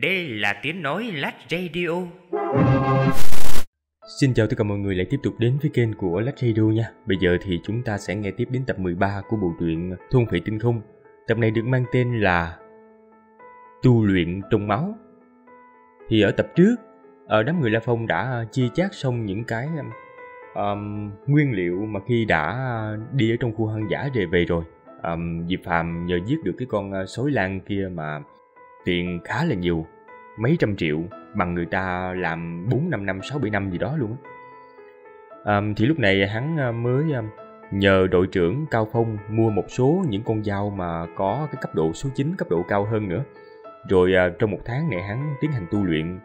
Đây là tiếng nói Lát Radio. Xin chào tất cả mọi người lại tiếp tục đến với kênh của Lách Radio nha. Bây giờ thì chúng ta sẽ nghe tiếp đến tập 13 của bộ truyện Thôn Phệ Tinh Không. Tập này được mang tên là Tu luyện trong máu. Thì ở tập trước, ở ờ, đám người La Phong đã chia chác xong những cái um, nguyên liệu mà khi đã đi ở trong khu hoang dã về về rồi. Um, Diệp Phạm nhờ giết được cái con ờ, sói lang kia mà tiền khá là nhiều mấy trăm triệu bằng người ta làm bốn năm năm sáu bảy năm gì đó luôn á à, thì lúc này hắn ờ, mới nhờ đội trưởng Cao Phong mua một số những con dao mà có cái cấp độ số 9, cấp độ cao hơn nữa. Rồi à, trong một tháng này hắn tiến hành tu luyện.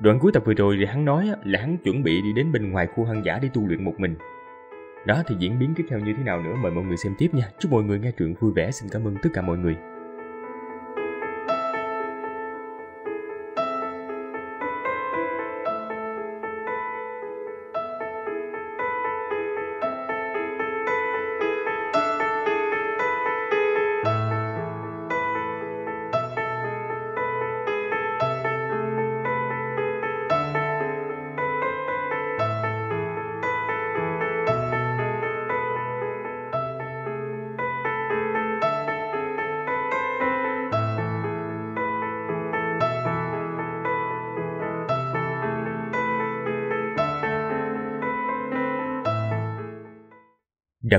Đoạn cuối tập vừa rồi thì hắn nói là hắn chuẩn bị đi đến bên ngoài khu hoang dã để tu luyện một mình. Đó thì diễn biến tiếp theo như thế nào nữa mời mọi người xem tiếp nha. Chúc mọi người nghe truyện vui vẻ. Xin cảm ơn tất cả mọi người.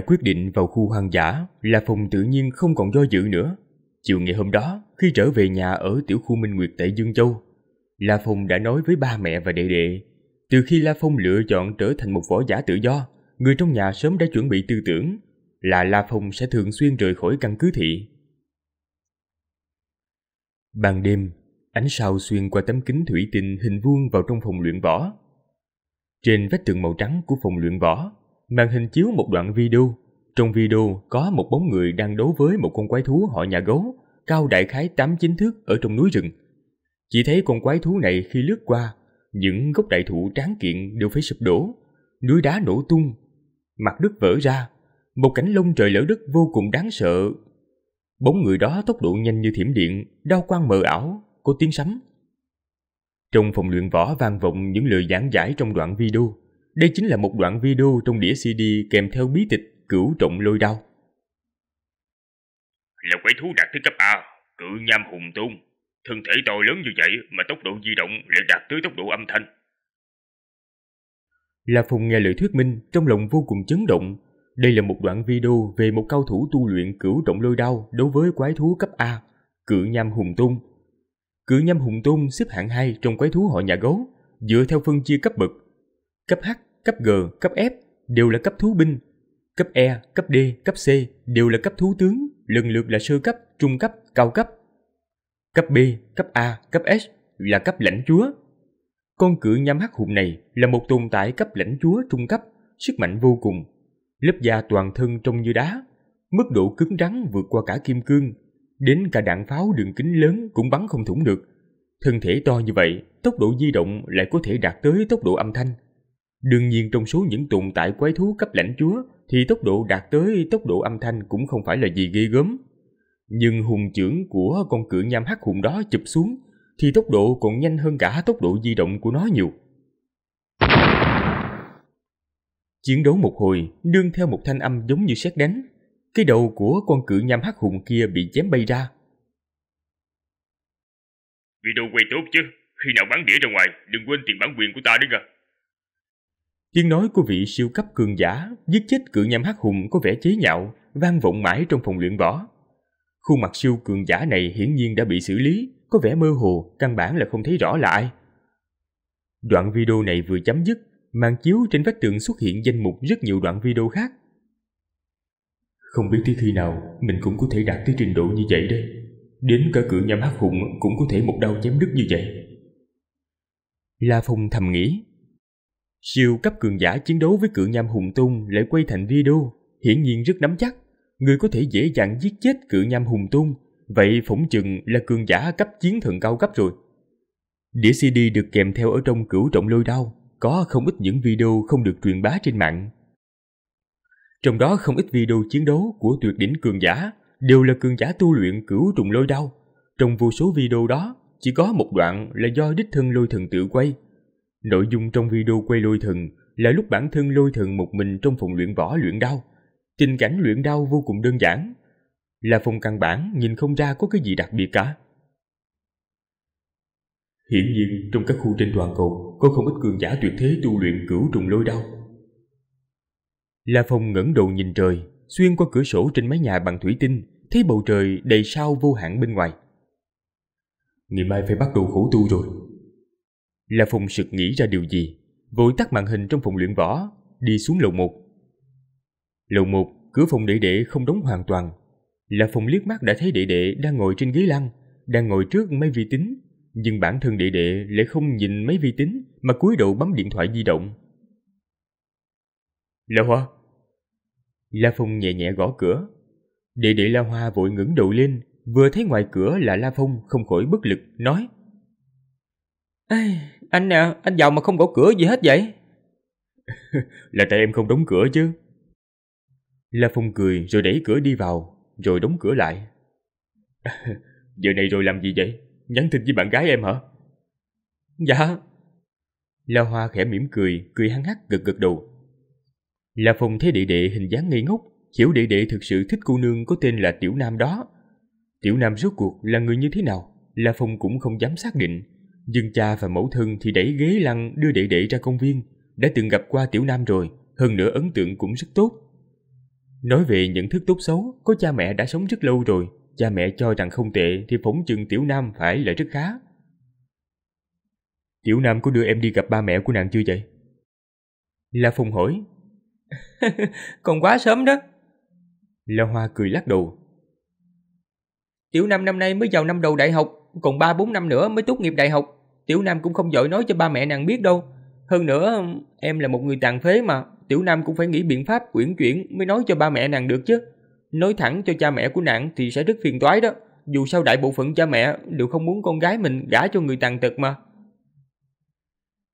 quyết định vào khu hoang dã là phòng tự nhiên không còn do dự nữa. Chiều ngày hôm đó, khi trở về nhà ở tiểu khu Minh Nguyệt tại Dương Châu, La Phong đã nói với ba mẹ và đệ đệ, từ khi La Phong lựa chọn trở thành một võ giả tự do, người trong nhà sớm đã chuẩn bị tư tưởng là La Phong sẽ thường xuyên rời khỏi căn cứ thị. Ban đêm, ánh sao xuyên qua tấm kính thủy tinh hình vuông vào trong phòng luyện võ. Trên vách tường màu trắng của phòng luyện võ Màn hình chiếu một đoạn video. Trong video có một bóng người đang đấu với một con quái thú họ nhà gấu, cao đại khái 8-9 thước ở trong núi rừng. Chỉ thấy con quái thú này khi lướt qua, những gốc đại thụ tráng kiện đều phải sụp đổ, núi đá nổ tung, mặt đất vỡ ra, một cảnh lông trời lở đất vô cùng đáng sợ. Bóng người đó tốc độ nhanh như thiểm điện, đao quang mờ ảo, có tiếng sấm. Trong phòng luyện võ vang vọng những lời giảng giải trong đoạn video. Đây chính là một đoạn video trong đĩa CD kèm theo bí tịch Cửu Trọng Lôi Đao. Là quái thú đạt tới cấp A, cự nham hùng tung. Thân thể to lớn như vậy mà tốc độ di động lại đạt tới tốc độ âm thanh. La Phùng nghe lời thuyết minh, trong lòng vô cùng chấn động. Đây là một đoạn video về một cao thủ tu luyện cửu trọng lôi đao đối với quái thú cấp A, cự nham hùng tung. Cự nham hùng tung xếp hạng 2 trong quái thú họ nhà gấu, dựa theo phân chia cấp bậc. Cấp H cấp G, cấp F đều là cấp thú binh, cấp E, cấp D, cấp C đều là cấp thú tướng, lần lượt là sơ cấp, trung cấp, cao cấp. Cấp B, cấp A, cấp S là cấp lãnh chúa. Con cự nham hắc hụt này là một tồn tại cấp lãnh chúa trung cấp, sức mạnh vô cùng. Lớp da toàn thân trông như đá, mức độ cứng rắn vượt qua cả kim cương, đến cả đạn pháo đường kính lớn cũng bắn không thủng được. Thân thể to như vậy, tốc độ di động lại có thể đạt tới tốc độ âm thanh, Đương nhiên trong số những tồn tại quái thú cấp lãnh chúa thì tốc độ đạt tới tốc độ âm thanh cũng không phải là gì ghê gớm. Nhưng hùng trưởng của con cự nham hắc hùng đó chụp xuống thì tốc độ còn nhanh hơn cả tốc độ di động của nó nhiều. Chiến đấu một hồi, đương theo một thanh âm giống như sét đánh, cái đầu của con cự nham hắc hùng kia bị chém bay ra. Video quay tốt chứ, khi nào bán đĩa ra ngoài, đừng quên tiền bản quyền của ta đấy à. Tiếng nói của vị siêu cấp cường giả giết chết cự nham hắc hùng có vẻ chế nhạo, vang vọng mãi trong phòng luyện võ. Khuôn mặt siêu cường giả này hiển nhiên đã bị xử lý, có vẻ mơ hồ, căn bản là không thấy rõ là ai. Đoạn video này vừa chấm dứt, màn chiếu trên vách tường xuất hiện danh mục rất nhiều đoạn video khác. Không biết tới khi nào mình cũng có thể đạt tới trình độ như vậy đây. Đến cả cự nham hắc hùng cũng có thể một đao chém đứt như vậy. La Phong thầm nghĩ, Siêu cấp cường giả chiến đấu với cự nham hùng tung lại quay thành video, hiển nhiên rất nắm chắc. Người có thể dễ dàng giết chết cự nham hùng tung, vậy phỏng chừng là cường giả cấp chiến thần cao cấp rồi. Đĩa CD được kèm theo ở trong cửu trọng lôi đao, có không ít những video không được truyền bá trên mạng. Trong đó không ít video chiến đấu của tuyệt đỉnh cường giả, đều là cường giả tu luyện cửu trùng lôi đao. Trong vô số video đó, chỉ có một đoạn là do đích thân lôi thần tự quay – Nội dung trong video quay lôi thần là lúc bản thân lôi thần một mình trong phòng luyện võ luyện đao. Tình cảnh luyện đao vô cùng đơn giản. Là phòng căn bản nhìn không ra có cái gì đặc biệt cả. Hiển nhiên trong các khu trên toàn cầu có không ít cường giả tuyệt thế tu luyện cửu trùng lôi đao. La Phong ngẩng đầu nhìn trời, xuyên qua cửa sổ trên mái nhà bằng thủy tinh, thấy bầu trời đầy sao vô hạn bên ngoài. Ngày mai phải bắt đầu khổ tu rồi là phùng sực nghĩ ra điều gì, vội tắt màn hình trong phòng luyện võ, đi xuống lầu một. Lầu một cửa phòng đệ đệ không đóng hoàn toàn. là phùng liếc mắt đã thấy đệ đệ đang ngồi trên ghế lăn, đang ngồi trước máy vi tính, nhưng bản thân đệ đệ lại không nhìn máy vi tính mà cúi đầu bấm điện thoại di động. La Hoa La Phong nhẹ nhẹ gõ cửa. Đệ đệ La Hoa vội ngẩng đầu lên, vừa thấy ngoài cửa là La Phong không khỏi bất lực, nói Ây, anh nè à, anh vào mà không gõ cửa gì hết vậy? là tại em không đóng cửa chứ. La Phong cười rồi đẩy cửa đi vào, rồi đóng cửa lại. Giờ này rồi làm gì vậy? Nhắn tin với bạn gái em hả? Dạ. La Hoa khẽ mỉm cười, cười hăng hắc gật gật đầu. La Phong thấy đệ đệ hình dáng ngây ngốc, hiểu đệ đệ thực sự thích cô nương có tên là Tiểu Nam đó. Tiểu Nam rốt cuộc là người như thế nào, La Phong cũng không dám xác định Dương cha và mẫu thân thì đẩy ghế lăn đưa đệ đệ ra công viên, đã từng gặp qua tiểu nam rồi, hơn nữa ấn tượng cũng rất tốt. Nói về nhận thức tốt xấu, có cha mẹ đã sống rất lâu rồi, cha mẹ cho rằng không tệ thì phóng chừng tiểu nam phải là rất khá. Tiểu nam có đưa em đi gặp ba mẹ của nàng chưa vậy? La Phong hỏi. Còn quá sớm đó. La Hoa cười lắc đầu. Tiểu Nam năm nay mới vào năm đầu đại học, còn 3-4 năm nữa mới tốt nghiệp đại học. Tiểu Nam cũng không giỏi nói cho ba mẹ nàng biết đâu. Hơn nữa, em là một người tàn phế mà, Tiểu Nam cũng phải nghĩ biện pháp quyển chuyển mới nói cho ba mẹ nàng được chứ. Nói thẳng cho cha mẹ của nàng thì sẽ rất phiền toái đó. Dù sao đại bộ phận cha mẹ đều không muốn con gái mình gả cho người tàn tật mà.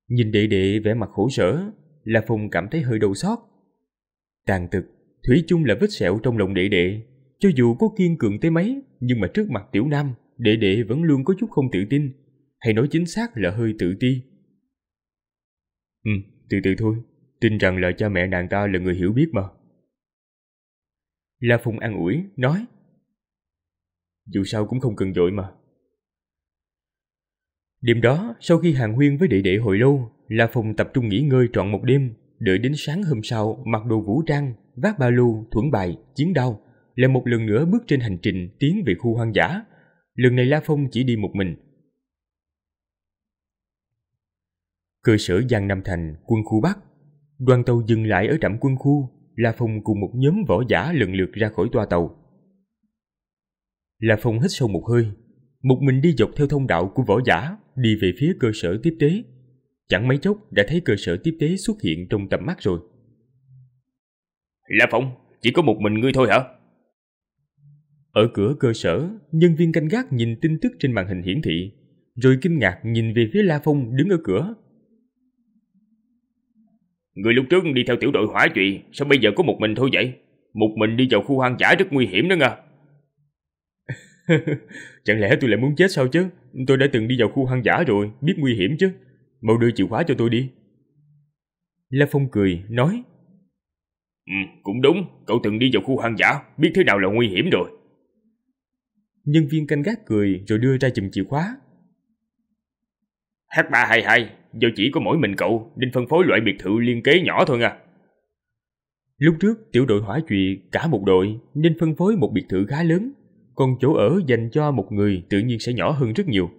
Nhìn đệ đệ vẻ mặt khổ sở, La Phùng cảm thấy hơi đầu xót. Tàn tật, thủy chung là vết sẹo trong lòng đệ đệ. Cho dù có kiên cường tới mấy, nhưng mà trước mặt Tiểu Nam, đệ đệ vẫn luôn có chút không tự tin, hay nói chính xác là hơi tự ti. Ừ, từ từ thôi, tin rằng là cha mẹ nàng ta là người hiểu biết mà. La Phùng an ủi, nói Dù sao cũng không cần dội mà Đêm đó, sau khi hàng huyên với đệ đệ hồi lâu La Phùng tập trung nghỉ ngơi trọn một đêm Đợi đến sáng hôm sau, mặc đồ vũ trang Vác ba lô, thuẫn bài, chiến đao Lại một lần nữa bước trên hành trình tiến về khu hoang dã Lần này La Phong chỉ đi một mình Cơ sở Giang Nam Thành, quân khu Bắc. Đoàn tàu dừng lại ở trạm quân khu, La Phong cùng một nhóm võ giả lần lượt ra khỏi toa tàu. La Phong hít sâu một hơi, một mình đi dọc theo thông đạo của võ giả, đi về phía cơ sở tiếp tế. Chẳng mấy chốc đã thấy cơ sở tiếp tế xuất hiện trong tầm mắt rồi. La Phong, chỉ có một mình ngươi thôi hả? Ở cửa cơ sở, nhân viên canh gác nhìn tin tức trên màn hình hiển thị, rồi kinh ngạc nhìn về phía La Phong đứng ở cửa Người lúc trước đi theo tiểu đội hỏa trụy Sao bây giờ có một mình thôi vậy Một mình đi vào khu hoang dã rất nguy hiểm đó nha Chẳng lẽ tôi lại muốn chết sao chứ Tôi đã từng đi vào khu hoang dã rồi Biết nguy hiểm chứ Mau đưa chìa khóa cho tôi đi La Phong cười nói Ừ cũng đúng Cậu từng đi vào khu hoang dã Biết thế nào là nguy hiểm rồi Nhân viên canh gác cười rồi đưa ra chùm chìa khóa H322 do chỉ có mỗi mình cậu nên phân phối loại biệt thự liên kế nhỏ thôi nha. Lúc trước tiểu đội hỏa chuyện cả một đội nên phân phối một biệt thự khá lớn, còn chỗ ở dành cho một người tự nhiên sẽ nhỏ hơn rất nhiều.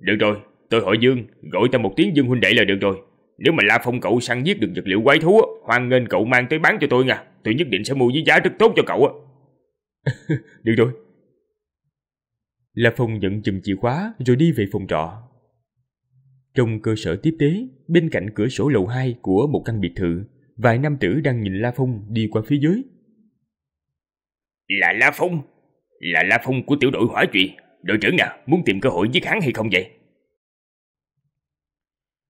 Được rồi, tôi hỏi Dương, gọi ta một tiếng Dương huynh đệ là được rồi. Nếu mà La Phong cậu săn giết được vật liệu quái thú, hoan nghênh cậu mang tới bán cho tôi nha. Tôi nhất định sẽ mua với giá rất tốt cho cậu được rồi. La Phong nhận chùm chìa khóa rồi đi về phòng trọ. Trong cơ sở tiếp tế, bên cạnh cửa sổ lầu 2 của một căn biệt thự, vài nam tử đang nhìn La Phong đi qua phía dưới. Là La Phong? Là La Phong của tiểu đội hỏa trụy. Đội trưởng à, muốn tìm cơ hội giết hắn hay không vậy?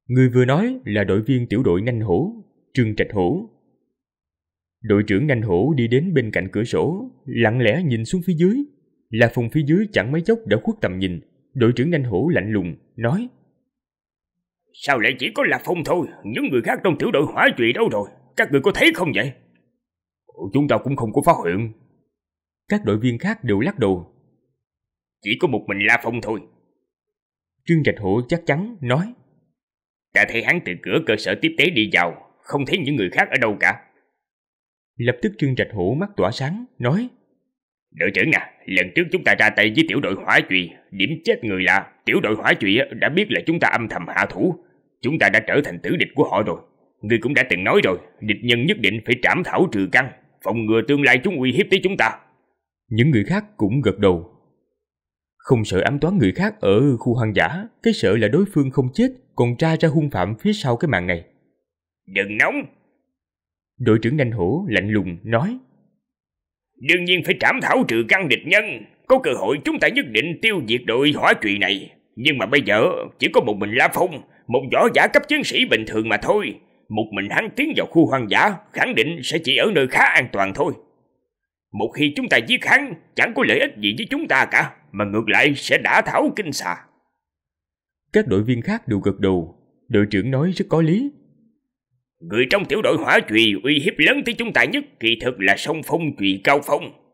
Người vừa nói là đội viên tiểu đội Nanh Hổ, Trương Trạch Hổ. Đội trưởng Nanh Hổ đi đến bên cạnh cửa sổ, lặng lẽ nhìn xuống phía dưới. La Phong phía dưới chẳng mấy chốc đã khuất tầm nhìn. Đội trưởng Nanh Hổ lạnh lùng, nói Sao lại chỉ có là Phong thôi Những người khác trong tiểu đội hỏa trụy đâu rồi Các người có thấy không vậy Chúng ta cũng không có phát hiện Các đội viên khác đều lắc đầu Chỉ có một mình La Phong thôi Trương Trạch Hổ chắc chắn nói Ta thấy hắn từ cửa cơ sở tiếp tế đi vào Không thấy những người khác ở đâu cả Lập tức Trương Trạch Hổ mắt tỏa sáng Nói Đội trưởng à, lần trước chúng ta ra tay với tiểu đội hỏa trụy, điểm chết người là tiểu đội hỏa trụy đã biết là chúng ta âm thầm hạ thủ, Chúng ta đã trở thành tử địch của họ rồi Ngươi cũng đã từng nói rồi Địch nhân nhất định phải trảm thảo trừ căn Phòng ngừa tương lai chúng uy hiếp tới chúng ta Những người khác cũng gật đầu Không sợ ám toán người khác ở khu hoang dã Cái sợ là đối phương không chết Còn tra ra hung phạm phía sau cái mạng này Đừng nóng Đội trưởng Nanh Hổ lạnh lùng nói Đương nhiên phải trảm thảo trừ căn địch nhân Có cơ hội chúng ta nhất định tiêu diệt đội hỏa trụy này Nhưng mà bây giờ chỉ có một mình La Phong một võ giả cấp chiến sĩ bình thường mà thôi. Một mình hắn tiến vào khu hoang dã, khẳng định sẽ chỉ ở nơi khá an toàn thôi. Một khi chúng ta giết hắn, chẳng có lợi ích gì với chúng ta cả, mà ngược lại sẽ đả thảo kinh xà. Các đội viên khác đều gật đầu, đội trưởng nói rất có lý. Người trong tiểu đội hỏa chùy uy hiếp lớn tới chúng ta nhất kỳ thực là sông phong chùy cao phong.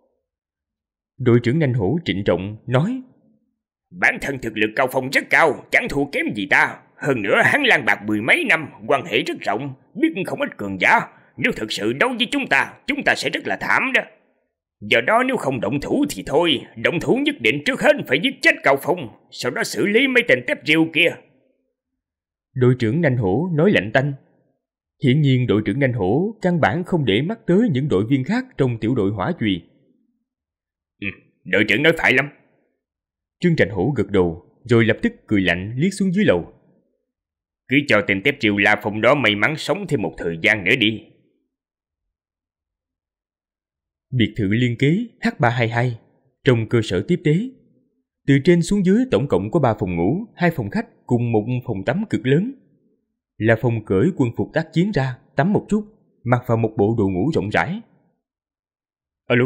Đội trưởng nhanh Hổ trịnh trọng nói Bản thân thực lực cao phong rất cao, chẳng thua kém gì ta hơn nữa hắn lang bạc mười mấy năm, quan hệ rất rộng, biết không ít cường giả. Nếu thực sự đấu với chúng ta, chúng ta sẽ rất là thảm đó. Do đó nếu không động thủ thì thôi, động thủ nhất định trước hết phải giết chết Cao Phong, sau đó xử lý mấy tên tép riêu kia. Đội trưởng Nanh Hổ nói lạnh tanh. Hiển nhiên đội trưởng Nanh Hổ căn bản không để mắt tới những đội viên khác trong tiểu đội hỏa chùy. Ừ, đội trưởng nói phải lắm. Trương Trạch Hổ gật đầu, rồi lập tức cười lạnh liếc xuống dưới lầu. Cứ cho tên tiếp triệu La Phong đó may mắn sống thêm một thời gian nữa đi. Biệt thự liên kế H322 trong cơ sở tiếp tế. Từ trên xuống dưới tổng cộng có 3 phòng ngủ, 2 phòng khách cùng một phòng tắm cực lớn. La Phong cởi quân phục tác chiến ra, tắm một chút, mặc vào một bộ đồ ngủ rộng rãi. Alo,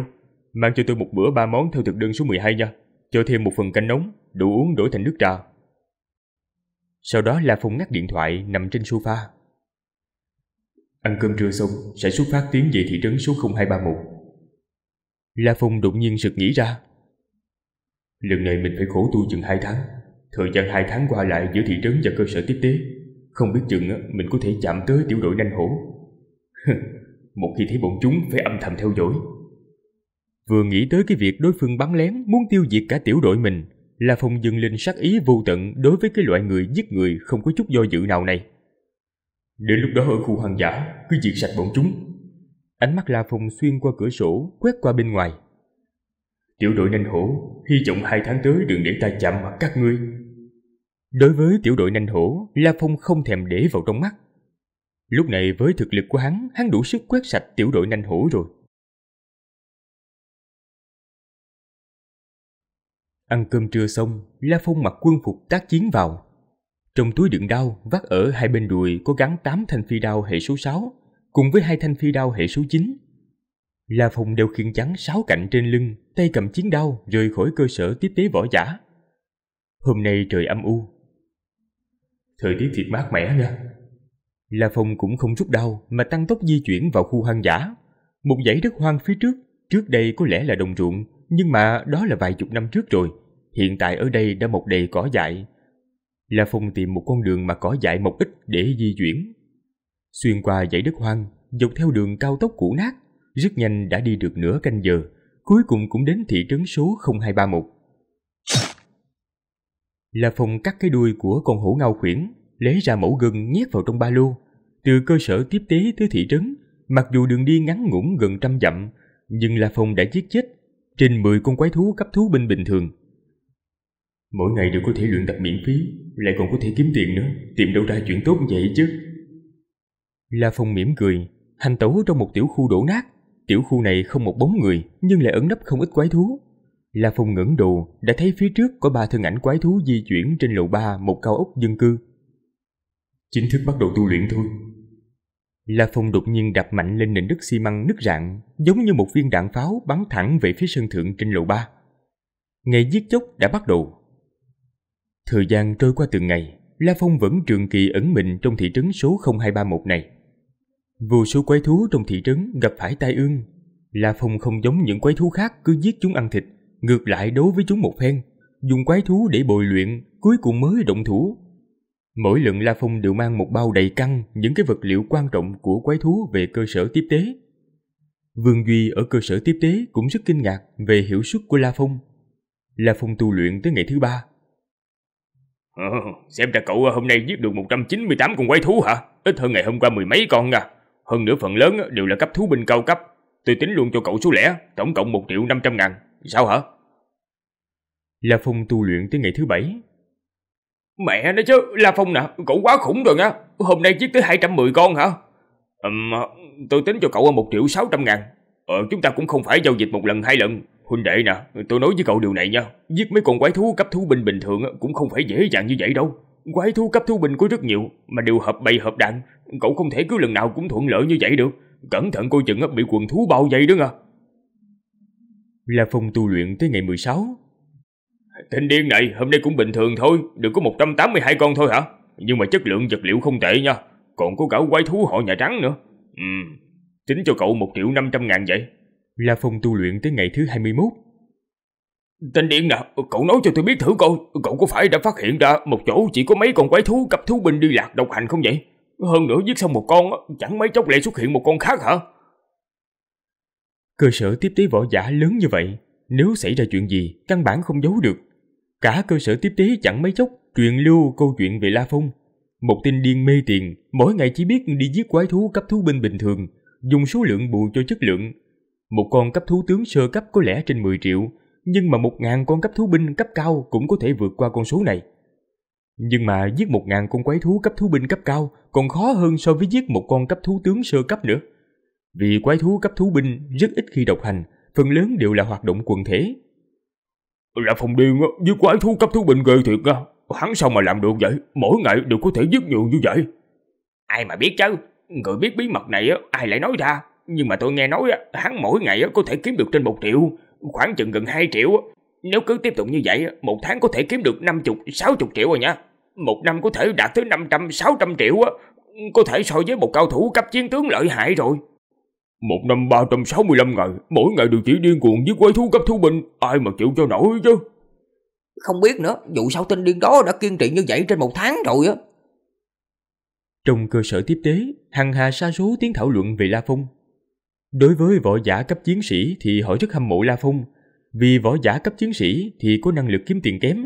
mang cho tôi một bữa ba món theo thực đơn số 12 nha. Cho thêm một phần canh nóng, đủ uống đổi thành nước trà sau đó là phùng ngắt điện thoại nằm trên sofa. Ăn cơm trưa xong sẽ xuất phát tiến về thị trấn số 0231. La phùng đột nhiên sực nghĩ ra. Lần này mình phải khổ tu chừng 2 tháng. Thời gian 2 tháng qua lại giữa thị trấn và cơ sở tiếp tế. Không biết chừng mình có thể chạm tới tiểu đội nanh hổ. Một khi thấy bọn chúng phải âm thầm theo dõi. Vừa nghĩ tới cái việc đối phương bắn lén muốn tiêu diệt cả tiểu đội mình, là phòng dừng linh sát ý vô tận đối với cái loại người giết người không có chút do dự nào này. Đến lúc đó ở khu hoang dã, cứ diệt sạch bọn chúng. Ánh mắt La Phong xuyên qua cửa sổ, quét qua bên ngoài. Tiểu đội nanh hổ, hy vọng hai tháng tới đừng để ta chạm mặt các ngươi. Đối với tiểu đội nanh hổ, La Phong không thèm để vào trong mắt. Lúc này với thực lực của hắn, hắn đủ sức quét sạch tiểu đội nanh hổ rồi. Ăn cơm trưa xong, La Phong mặc quân phục tác chiến vào. Trong túi đựng đao, vắt ở hai bên đùi có gắn 8 thanh phi đao hệ số 6, cùng với hai thanh phi đao hệ số 9. La Phong đeo khiên trắng sáu cạnh trên lưng, tay cầm chiến đao rời khỏi cơ sở tiếp tế võ giả. Hôm nay trời âm u. Thời tiết thiệt mát mẻ nha. La Phong cũng không rút đau mà tăng tốc di chuyển vào khu hoang dã. Một dãy đất hoang phía trước, trước đây có lẽ là đồng ruộng, nhưng mà đó là vài chục năm trước rồi. Hiện tại ở đây đã một đầy cỏ dại. La Phong tìm một con đường mà cỏ dại mọc ít để di chuyển. Xuyên qua dãy đất hoang, dọc theo đường cao tốc cũ nát, rất nhanh đã đi được nửa canh giờ, cuối cùng cũng đến thị trấn số 0231. La Phong cắt cái đuôi của con hổ ngao khuyển, lấy ra mẫu gừng nhét vào trong ba lô. Từ cơ sở tiếp tế tới thị trấn, mặc dù đường đi ngắn ngủn gần trăm dặm, nhưng La Phong đã giết chết trên 10 con quái thú cấp thú binh bình thường. Mỗi ngày đều có thể luyện tập miễn phí, lại còn có thể kiếm tiền nữa, tìm đâu ra chuyện tốt vậy chứ. La Phong mỉm cười, hành tẩu trong một tiểu khu đổ nát. Tiểu khu này không một bóng người, nhưng lại ẩn nấp không ít quái thú. La Phong ngẩng đầu, đã thấy phía trước có ba thân ảnh quái thú di chuyển trên lầu 3 một cao ốc dân cư. Chính thức bắt đầu tu luyện thôi, La Phong đột nhiên đập mạnh lên nền đất xi măng nứt rạn, giống như một viên đạn pháo bắn thẳng về phía sân thượng trên lầu ba. Ngày giết chóc đã bắt đầu. Thời gian trôi qua từng ngày, La Phong vẫn trường kỳ ẩn mình trong thị trấn số 0231 này. Vô số quái thú trong thị trấn gặp phải tai ương. La Phong không giống những quái thú khác cứ giết chúng ăn thịt, ngược lại đối với chúng một phen, dùng quái thú để bồi luyện, cuối cùng mới động thủ. Mỗi lần La Phong đều mang một bao đầy căng những cái vật liệu quan trọng của quái thú về cơ sở tiếp tế. Vương Duy ở cơ sở tiếp tế cũng rất kinh ngạc về hiệu suất của La Phong. La Phong tu luyện tới ngày thứ ba. Ờ, xem ra cậu hôm nay giết được 198 con quái thú hả? Ít hơn ngày hôm qua mười mấy con à. Hơn nữa phần lớn đều là cấp thú binh cao cấp. Tôi tính luôn cho cậu số lẻ, tổng cộng 1 triệu 500 ngàn. Sao hả? La Phong tu luyện tới ngày thứ bảy, Mẹ nó chứ, La Phong nè, cậu quá khủng rồi nha. Hôm nay giết tới 210 con hả? Ừm, ờ, tôi tính cho cậu 1 triệu 600 ngàn. Ờ, chúng ta cũng không phải giao dịch một lần hai lần. Huynh đệ nè, tôi nói với cậu điều này nha. Giết mấy con quái thú cấp thú binh bình thường cũng không phải dễ dàng như vậy đâu. Quái thú cấp thú binh có rất nhiều, mà đều hợp bầy hợp đạn. Cậu không thể cứ lần nào cũng thuận lợi như vậy được. Cẩn thận coi chừng bị quần thú bao vây đó nha. La Phong tu luyện tới ngày 16, Tên điên này hôm nay cũng bình thường thôi, được có 182 con thôi hả? Nhưng mà chất lượng vật liệu không tệ nha, còn có cả quái thú họ Nhà Trắng nữa. Ừ, tính cho cậu 1 triệu 500 ngàn vậy. là phòng tu luyện tới ngày thứ 21. Tên điên nè, à, cậu nói cho tôi biết thử coi, cậu có phải đã phát hiện ra một chỗ chỉ có mấy con quái thú cấp thú binh đi lạc độc hành không vậy? Hơn nữa giết xong một con, chẳng mấy chốc lại xuất hiện một con khác hả? Cơ sở tiếp tế võ giả lớn như vậy, nếu xảy ra chuyện gì, căn bản không giấu được. Cả cơ sở tiếp tế chẳng mấy chốc truyền lưu câu chuyện về La Phong. Một tên điên mê tiền, mỗi ngày chỉ biết đi giết quái thú cấp thú binh bình thường, dùng số lượng bù cho chất lượng. Một con cấp thú tướng sơ cấp có lẽ trên 10 triệu, nhưng mà 1.000 con cấp thú binh cấp cao cũng có thể vượt qua con số này. Nhưng mà giết 1.000 con quái thú cấp thú binh cấp cao còn khó hơn so với giết một con cấp thú tướng sơ cấp nữa. Vì quái thú cấp thú binh rất ít khi độc hành, phần lớn đều là hoạt động quần thể. Là phòng điên á, với quái thú cấp thú bệnh ghê thiệt á. Hắn sao mà làm được vậy? Mỗi ngày đều có thể giết nhiều như vậy. Ai mà biết chứ? Người biết bí mật này á, ai lại nói ra? Nhưng mà tôi nghe nói á, hắn mỗi ngày á, có thể kiếm được trên 1 triệu, khoảng chừng gần 2 triệu. Á. Nếu cứ tiếp tục như vậy, một tháng có thể kiếm được 50, 60 triệu rồi nha. Một năm có thể đạt tới 500, 600 triệu á. Có thể so với một cao thủ cấp chiến tướng lợi hại rồi. Một năm 365 ngày, mỗi ngày đều chỉ điên cuồng với quái thú cấp thú binh, ai mà chịu cho nổi chứ. Không biết nữa, dù sao tên điên đó đã kiên trì như vậy trên một tháng rồi á. Trong cơ sở tiếp tế, hằng hà sa số tiếng thảo luận về La Phong. Đối với võ giả cấp chiến sĩ thì họ rất hâm mộ La Phong, vì võ giả cấp chiến sĩ thì có năng lực kiếm tiền kém,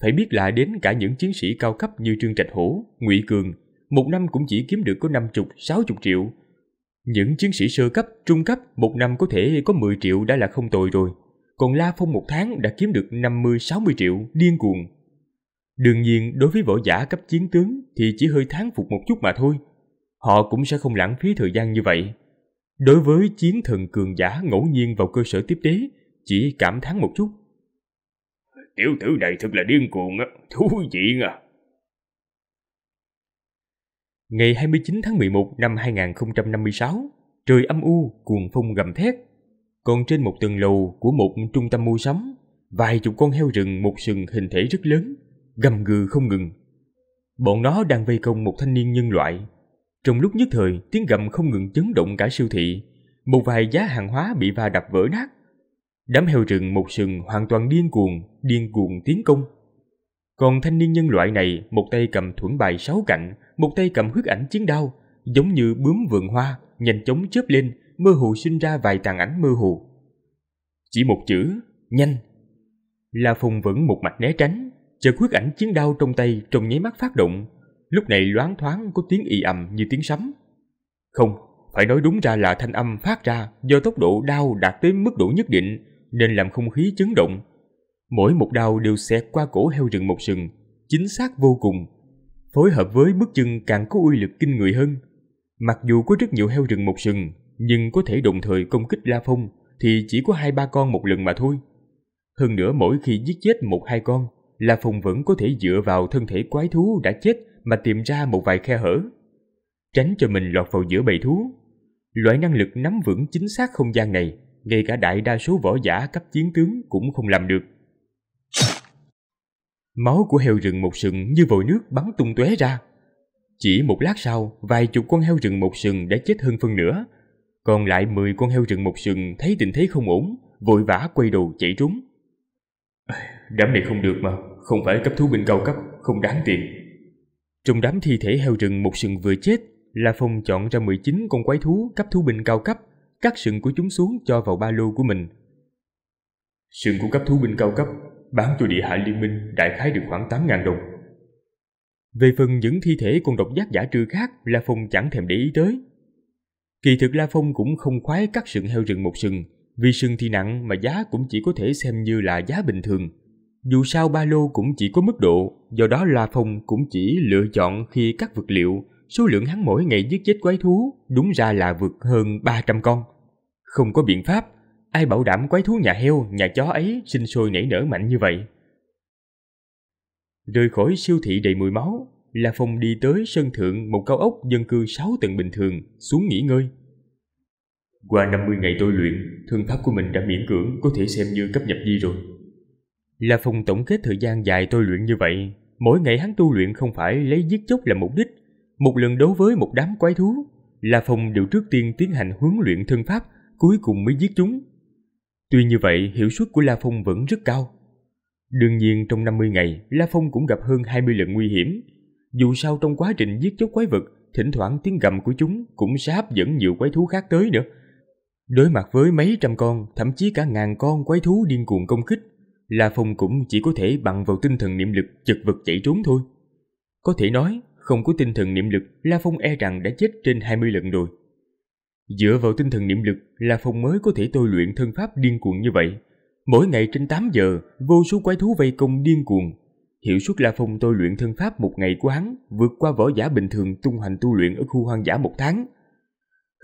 phải biết là đến cả những chiến sĩ cao cấp như Trương Trạch Hổ, Ngụy Cường, một năm cũng chỉ kiếm được có 50, 60 triệu, những chiến sĩ sơ cấp, trung cấp, một năm có thể có 10 triệu đã là không tồi rồi. Còn La Phong một tháng đã kiếm được 50-60 triệu, điên cuồng. Đương nhiên, đối với võ giả cấp chiến tướng thì chỉ hơi tháng phục một chút mà thôi. Họ cũng sẽ không lãng phí thời gian như vậy. Đối với chiến thần cường giả ngẫu nhiên vào cơ sở tiếp tế, chỉ cảm thán một chút. Tiểu tử này thật là điên cuồng thú vị à. Ngày 29 tháng 11 năm 2056, trời âm u, cuồng phong gầm thét. Còn trên một tầng lầu của một trung tâm mua sắm, vài chục con heo rừng một sừng hình thể rất lớn, gầm gừ không ngừng. Bọn nó đang vây công một thanh niên nhân loại. Trong lúc nhất thời, tiếng gầm không ngừng chấn động cả siêu thị. Một vài giá hàng hóa bị va đập vỡ nát. Đám heo rừng một sừng hoàn toàn điên cuồng, điên cuồng tiến công. Còn thanh niên nhân loại này một tay cầm thuẫn bài sáu cạnh, một tay cầm huyết ảnh chiến đao, giống như bướm vườn hoa, nhanh chóng chớp lên, mơ hồ sinh ra vài tàn ảnh mơ hồ. Chỉ một chữ, nhanh. La Phùng vẫn một mạch né tránh, chợt huyết ảnh chiến đao trong tay trong nháy mắt phát động, lúc này loáng thoáng có tiếng y ầm như tiếng sấm. Không, phải nói đúng ra là thanh âm phát ra do tốc độ đao đạt tới mức độ nhất định nên làm không khí chấn động. Mỗi một đao đều xẹt qua cổ heo rừng một sừng, chính xác vô cùng, phối hợp với bước chân càng có uy lực kinh người hơn. Mặc dù có rất nhiều heo rừng một sừng, nhưng có thể đồng thời công kích La Phong thì chỉ có hai ba con một lần mà thôi. Hơn nữa mỗi khi giết chết một hai con, La Phong vẫn có thể dựa vào thân thể quái thú đã chết mà tìm ra một vài khe hở, tránh cho mình lọt vào giữa bầy thú. Loại năng lực nắm vững chính xác không gian này, ngay cả đại đa số võ giả cấp chiến tướng cũng không làm được. Máu của heo rừng một sừng như vội nước bắn tung tóe ra. Chỉ một lát sau, vài chục con heo rừng một sừng đã chết hơn phân nửa. Còn lại 10 con heo rừng một sừng thấy tình thế không ổn, vội vã quay đầu chạy trốn. Đám này không được mà, không phải cấp thú binh cao cấp, không đáng tiền. Trong đám thi thể heo rừng một sừng vừa chết, La Phong chọn ra 19 con quái thú cấp thú binh cao cấp, cắt sừng của chúng xuống cho vào ba lô của mình. Sừng của cấp thú binh cao cấp bán cho địa hạ liên minh đại khái được khoảng 8.000 đồng. Về phần những thi thể con độc giác giả trư khác, La Phong chẳng thèm để ý tới. Kỳ thực La Phong cũng không khoái cắt sừng heo rừng một sừng, vì sừng thì nặng mà giá cũng chỉ có thể xem như là giá bình thường. Dù sao ba lô cũng chỉ có mức độ, do đó La Phong cũng chỉ lựa chọn khi cắt vật liệu, số lượng hắn mỗi ngày giết chết quái thú đúng ra là vượt hơn 300 con. Không có biện pháp, Ai bảo đảm quái thú nhà heo, nhà chó ấy sinh sôi nảy nở mạnh như vậy? Rời khỏi siêu thị đầy mùi máu, La Phong đi tới sân thượng một cao ốc dân cư 6 tầng bình thường, xuống nghỉ ngơi. Qua 50 ngày tôi luyện, thương pháp của mình đã miễn cưỡng có thể xem như cấp nhập di rồi. La Phong tổng kết thời gian dài tôi luyện như vậy, mỗi ngày hắn tu luyện không phải lấy giết chóc làm mục đích. Một lần đối với một đám quái thú, La Phong đều trước tiên tiến hành huấn luyện thân pháp, cuối cùng mới giết chúng. Tuy như vậy, hiệu suất của La Phong vẫn rất cao. Đương nhiên trong 50 ngày, La Phong cũng gặp hơn 20 lần nguy hiểm. Dù sao trong quá trình giết chóc quái vật, thỉnh thoảng tiếng gầm của chúng cũng sẽ hấp dẫn nhiều quái thú khác tới nữa. Đối mặt với mấy trăm con, thậm chí cả ngàn con quái thú điên cuồng công kích, La Phong cũng chỉ có thể bằng vào tinh thần niệm lực chật vật chạy trốn thôi. Có thể nói, không có tinh thần niệm lực, La Phong e rằng đã chết trên 20 lần rồi. Dựa vào tinh thần niệm lực là phòng mới có thể tôi luyện thân pháp điên cuồng như vậy. Mỗi ngày trên 8 giờ, vô số quái thú vây công điên cuồng. Hiệu suất La Phong tôi luyện thân pháp một ngày của hắn vượt qua võ giả bình thường tung hành tu luyện ở khu hoang dã một tháng.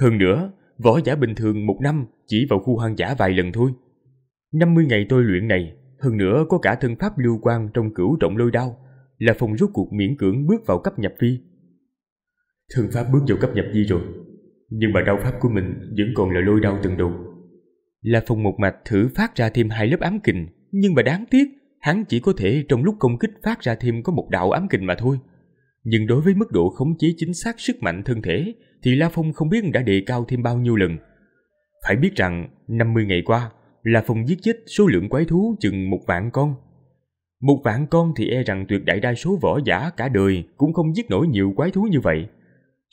Hơn nữa, võ giả bình thường một năm chỉ vào khu hoang dã vài lần thôi. 50 ngày tôi luyện này, hơn nữa có cả thân pháp lưu quan trong cửu trọng lôi đao, là Phong rốt cuộc miễn cưỡng bước vào cấp nhập vi. Thân pháp bước vào cấp nhập vi rồi, nhưng mà đau pháp của mình vẫn còn là lôi đau từng đục. La Phong một mạch thử phát ra thêm hai lớp ám kình, nhưng mà đáng tiếc, hắn chỉ có thể trong lúc công kích phát ra thêm có một đạo ám kình mà thôi. Nhưng đối với mức độ khống chế chính xác sức mạnh thân thể thì La Phong không biết đã đề cao thêm bao nhiêu lần. Phải biết rằng 50 ngày qua, La Phong giết chết số lượng quái thú chừng một vạn con. Một vạn con thì e rằng tuyệt đại đa số võ giả cả đời cũng không giết nổi nhiều quái thú như vậy.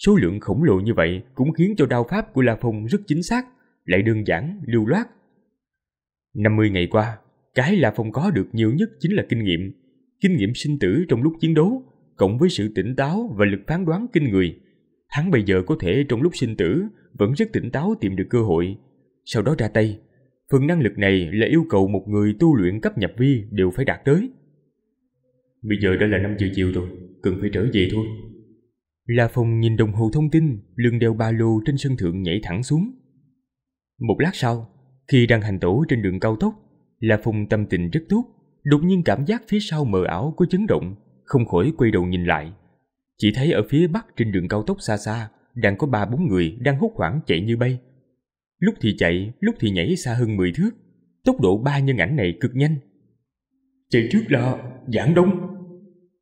Số lượng khổng lồ như vậy cũng khiến cho đao pháp của La Phong rất chính xác, lại đơn giản, lưu loát. 50 ngày qua, cái La Phong có được nhiều nhất chính là kinh nghiệm. Kinh nghiệm sinh tử trong lúc chiến đấu, cộng với sự tỉnh táo và lực phán đoán kinh người. Hắn bây giờ có thể trong lúc sinh tử vẫn rất tỉnh táo tìm được cơ hội, sau đó ra tay. Phần năng lực này là yêu cầu một người tu luyện cấp nhập vi đều phải đạt tới. Bây giờ đã là 5 giờ chiều rồi, cần phải trở về thôi. La Phong nhìn đồng hồ thông tin, lưng đeo ba lô trên sân thượng nhảy thẳng xuống. Một lát sau, khi đang hành tổ trên đường cao tốc, La Phong tâm tình rất tốt, đột nhiên cảm giác phía sau mờ ảo có chấn động, không khỏi quay đầu nhìn lại. Chỉ thấy ở phía bắc trên đường cao tốc xa xa, đang có ba bốn người đang hốt khoảng chạy như bay. Lúc thì chạy, lúc thì nhảy xa hơn 10 thước. Tốc độ ba nhân ảnh này cực nhanh. Chạy trước là Giảng Đông.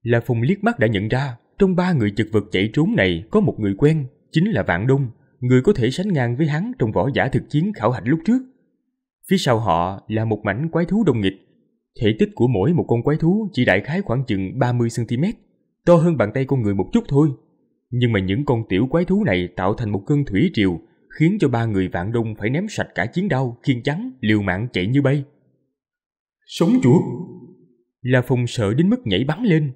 La Phong liếc mắt đã nhận ra trong ba người chật vật chạy trốn này có một người quen, chính là Vạn Đông, người có thể sánh ngang với hắn trong võ giả thực chiến khảo hạch lúc trước. Phía sau họ là một mảnh quái thú đông nghịch. Thể tích của mỗi một con quái thú chỉ đại khái khoảng chừng 30cm, to hơn bàn tay con người một chút thôi. Nhưng mà những con tiểu quái thú này tạo thành một cơn thủy triều, khiến cho ba người vạn đông phải ném sạch cả chiến đao, khiên trắng, liều mạng chạy như bay. Sống chuột! Là phòng sợ đến mức nhảy bắn lên.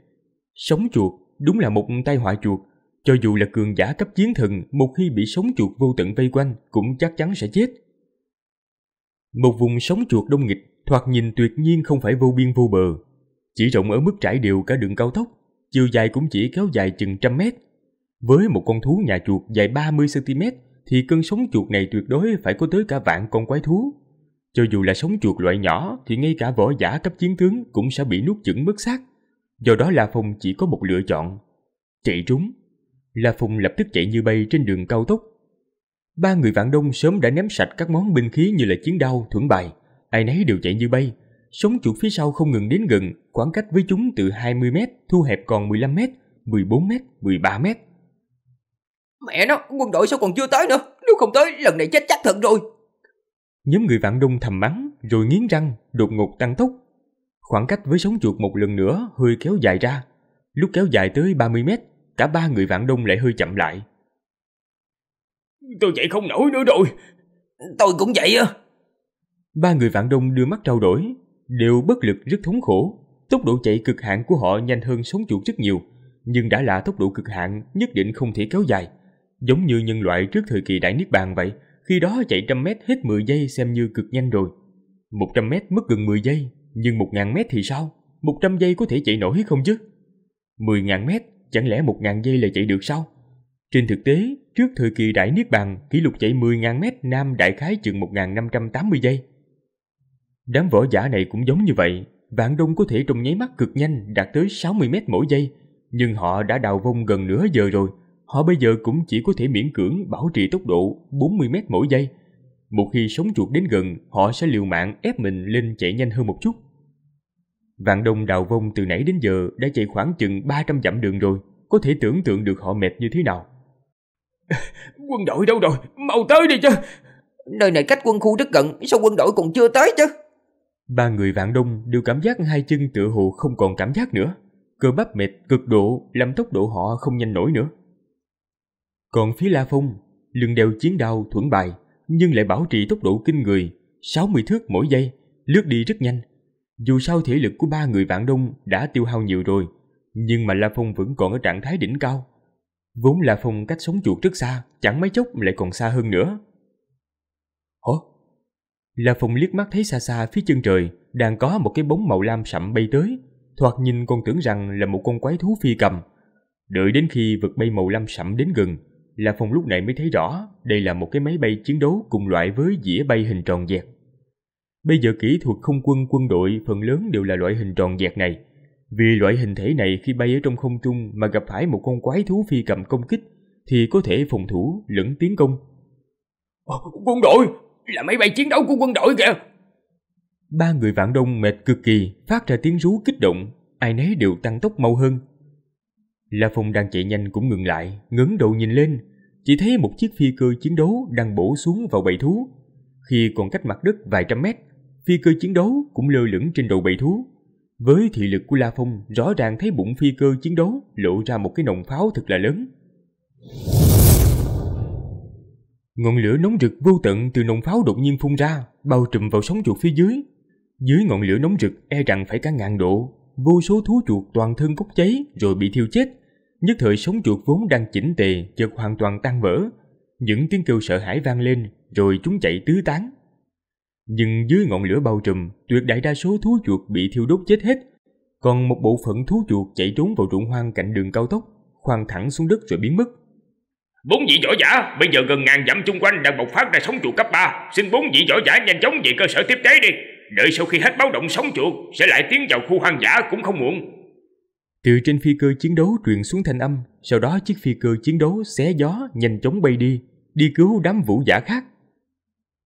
Sống chuột đúng là một tai họa chuột. Cho dù là cường giả cấp chiến thần, một khi bị sóng chuột vô tận vây quanh cũng chắc chắn sẽ chết. Một vùng sóng chuột đông nghịch, thoạt nhìn tuyệt nhiên không phải vô biên vô bờ. Chỉ rộng ở mức trải đều cả đường cao tốc, chiều dài cũng chỉ kéo dài chừng trăm mét. Với một con thú nhà chuột dài 30cm thì cơn sóng chuột này tuyệt đối phải có tới cả vạn con quái thú. Cho dù là sóng chuột loại nhỏ thì ngay cả võ giả cấp chiến tướng cũng sẽ bị nuốt chửng mất xác. Do đó La Phong chỉ có một lựa chọn. Chạy trúng. La Phong lập tức chạy như bay trên đường cao tốc. Ba người vạn đông sớm đã ném sạch các món binh khí như là chiến đao, thuẫn bài. Ai nấy đều chạy như bay. Sống chuột phía sau không ngừng đến gần, khoảng cách với chúng từ 20 mét thu hẹp còn 15 mét, 14 mét, 13 mét. Mẹ nó, quân đội sao còn chưa tới nữa? Nếu không tới, lần này chết chắc thật rồi. Nhóm người vạn đông thầm mắng, rồi nghiến răng, đột ngột tăng tốc, Khoảng cách với sóng chuột một lần nữa hơi kéo dài ra. Lúc kéo dài tới 30 mét, cả ba người vạn đông lại hơi chậm lại. Tôi chạy không nổi nữa rồi. Tôi cũng vậy á. Ba người vạn đông đưa mắt trao đổi, đều bất lực rất thống khổ. Tốc độ chạy cực hạn của họ nhanh hơn sóng chuột rất nhiều, nhưng đã là tốc độ cực hạn nhất định không thể kéo dài. Giống như nhân loại trước thời kỳ đại niết bàn vậy, khi đó chạy trăm mét hết 10 giây xem như cực nhanh rồi. 100 mét mất gần 10 giây, nhưng 1.000 mét thì sao? 100 giây có thể chạy nổi không chứ? 10.000 mét, chẳng lẽ 1.000 giây là chạy được sao? Trên thực tế, trước thời kỳ Đại Niết Bàn, kỷ lục chạy 10.000 mét nam đại khái chừng 1.580 giây. Đám võ giả này cũng giống như vậy, Vạn Đông có thể trong nháy mắt cực nhanh đạt tới 60 mét mỗi giây, nhưng họ đã đào vong gần nửa giờ rồi, họ bây giờ cũng chỉ có thể miễn cưỡng bảo trì tốc độ 40 mét mỗi giây, một khi sống chuột đến gần, họ sẽ liều mạng ép mình lên chạy nhanh hơn một chút. Vạn Đông Đào Vông từ nãy đến giờ đã chạy khoảng chừng 300 dặm đường rồi, có thể tưởng tượng được họ mệt như thế nào. quân đội đâu rồi, mau tới đi chứ. Nơi này cách quân khu rất gần, sao quân đội còn chưa tới chứ? Ba người Vạn Đông đều cảm giác hai chân tựa hồ không còn cảm giác nữa. Cơ bắp mệt cực độ làm tốc độ họ không nhanh nổi nữa. Còn phía La Phong, lưng đeo chiến đao thuẫn bài, nhưng lại bảo trì tốc độ kinh người, 60 thước mỗi giây, lướt đi rất nhanh. Dù sao thể lực của ba người Vạn Đông đã tiêu hao nhiều rồi, nhưng mà La Phong vẫn còn ở trạng thái đỉnh cao. Vốn La Phong cách sống chuột rất xa, chẳng mấy chốc lại còn xa hơn nữa. Hả? La Phong liếc mắt thấy xa xa phía chân trời, đang có một cái bóng màu lam sậm bay tới, thoạt nhìn còn tưởng rằng là một con quái thú phi cầm. Đợi đến khi vực bay màu lam sậm đến gần, La Phong lúc này mới thấy rõ đây là một cái máy bay chiến đấu cùng loại với dĩa bay hình tròn dẹt. Bây giờ kỹ thuật không quân quân đội phần lớn đều là loại hình tròn dẹt này. Vì loại hình thể này khi bay ở trong không trung mà gặp phải một con quái thú phi cầm công kích thì có thể phòng thủ lẫn tiến công. Ờ, quân đội! Là máy bay chiến đấu của quân đội kìa! Ba người vạn đông mệt cực kỳ, phát ra tiếng rú kích động, ai nấy đều tăng tốc mau hơn, La Phong đang chạy nhanh cũng ngừng lại, ngẩng đầu nhìn lên, chỉ thấy một chiếc phi cơ chiến đấu đang bổ xuống vào bầy thú. Khi còn cách mặt đất vài trăm mét, phi cơ chiến đấu cũng lơ lửng trên đầu bầy thú. Với thị lực của La Phong, rõ ràng thấy bụng phi cơ chiến đấu lộ ra một cái nòng pháo thật là lớn. Ngọn lửa nóng rực vô tận từ nòng pháo đột nhiên phun ra, bao trùm vào sóng chuột phía dưới. Dưới ngọn lửa nóng rực e rằng phải cả ngàn độ, vô số thú chuột toàn thân bốc cháy rồi bị thiêu chết. Nhất thời sống chuột vốn đang chỉnh tề chợt hoàn toàn tan vỡ. Những tiếng kêu sợ hãi vang lên rồi chúng chạy tứ tán. Nhưng dưới ngọn lửa bao trùm, tuyệt đại đa số thú chuột bị thiêu đốt chết hết. Còn một bộ phận thú chuột chạy trốn vào ruộng hoang cạnh đường cao tốc, khoan thẳng xuống đất rồi biến mất. Bốn vị võ giả, bây giờ gần ngàn dặm chung quanh đang bộc phát ra sóng chuột cấp 3. Xin bốn vị võ giả nhanh chóng về cơ sở tiếp tế đi. Đợi sau khi hết báo động sóng chuột, sẽ lại tiến vào khu hoang dã cũng không muộn. Từ trên phi cơ chiến đấu truyền xuống thanh âm, sau đó chiếc phi cơ chiến đấu xé gió nhanh chóng bay đi, đi cứu đám vũ giả khác.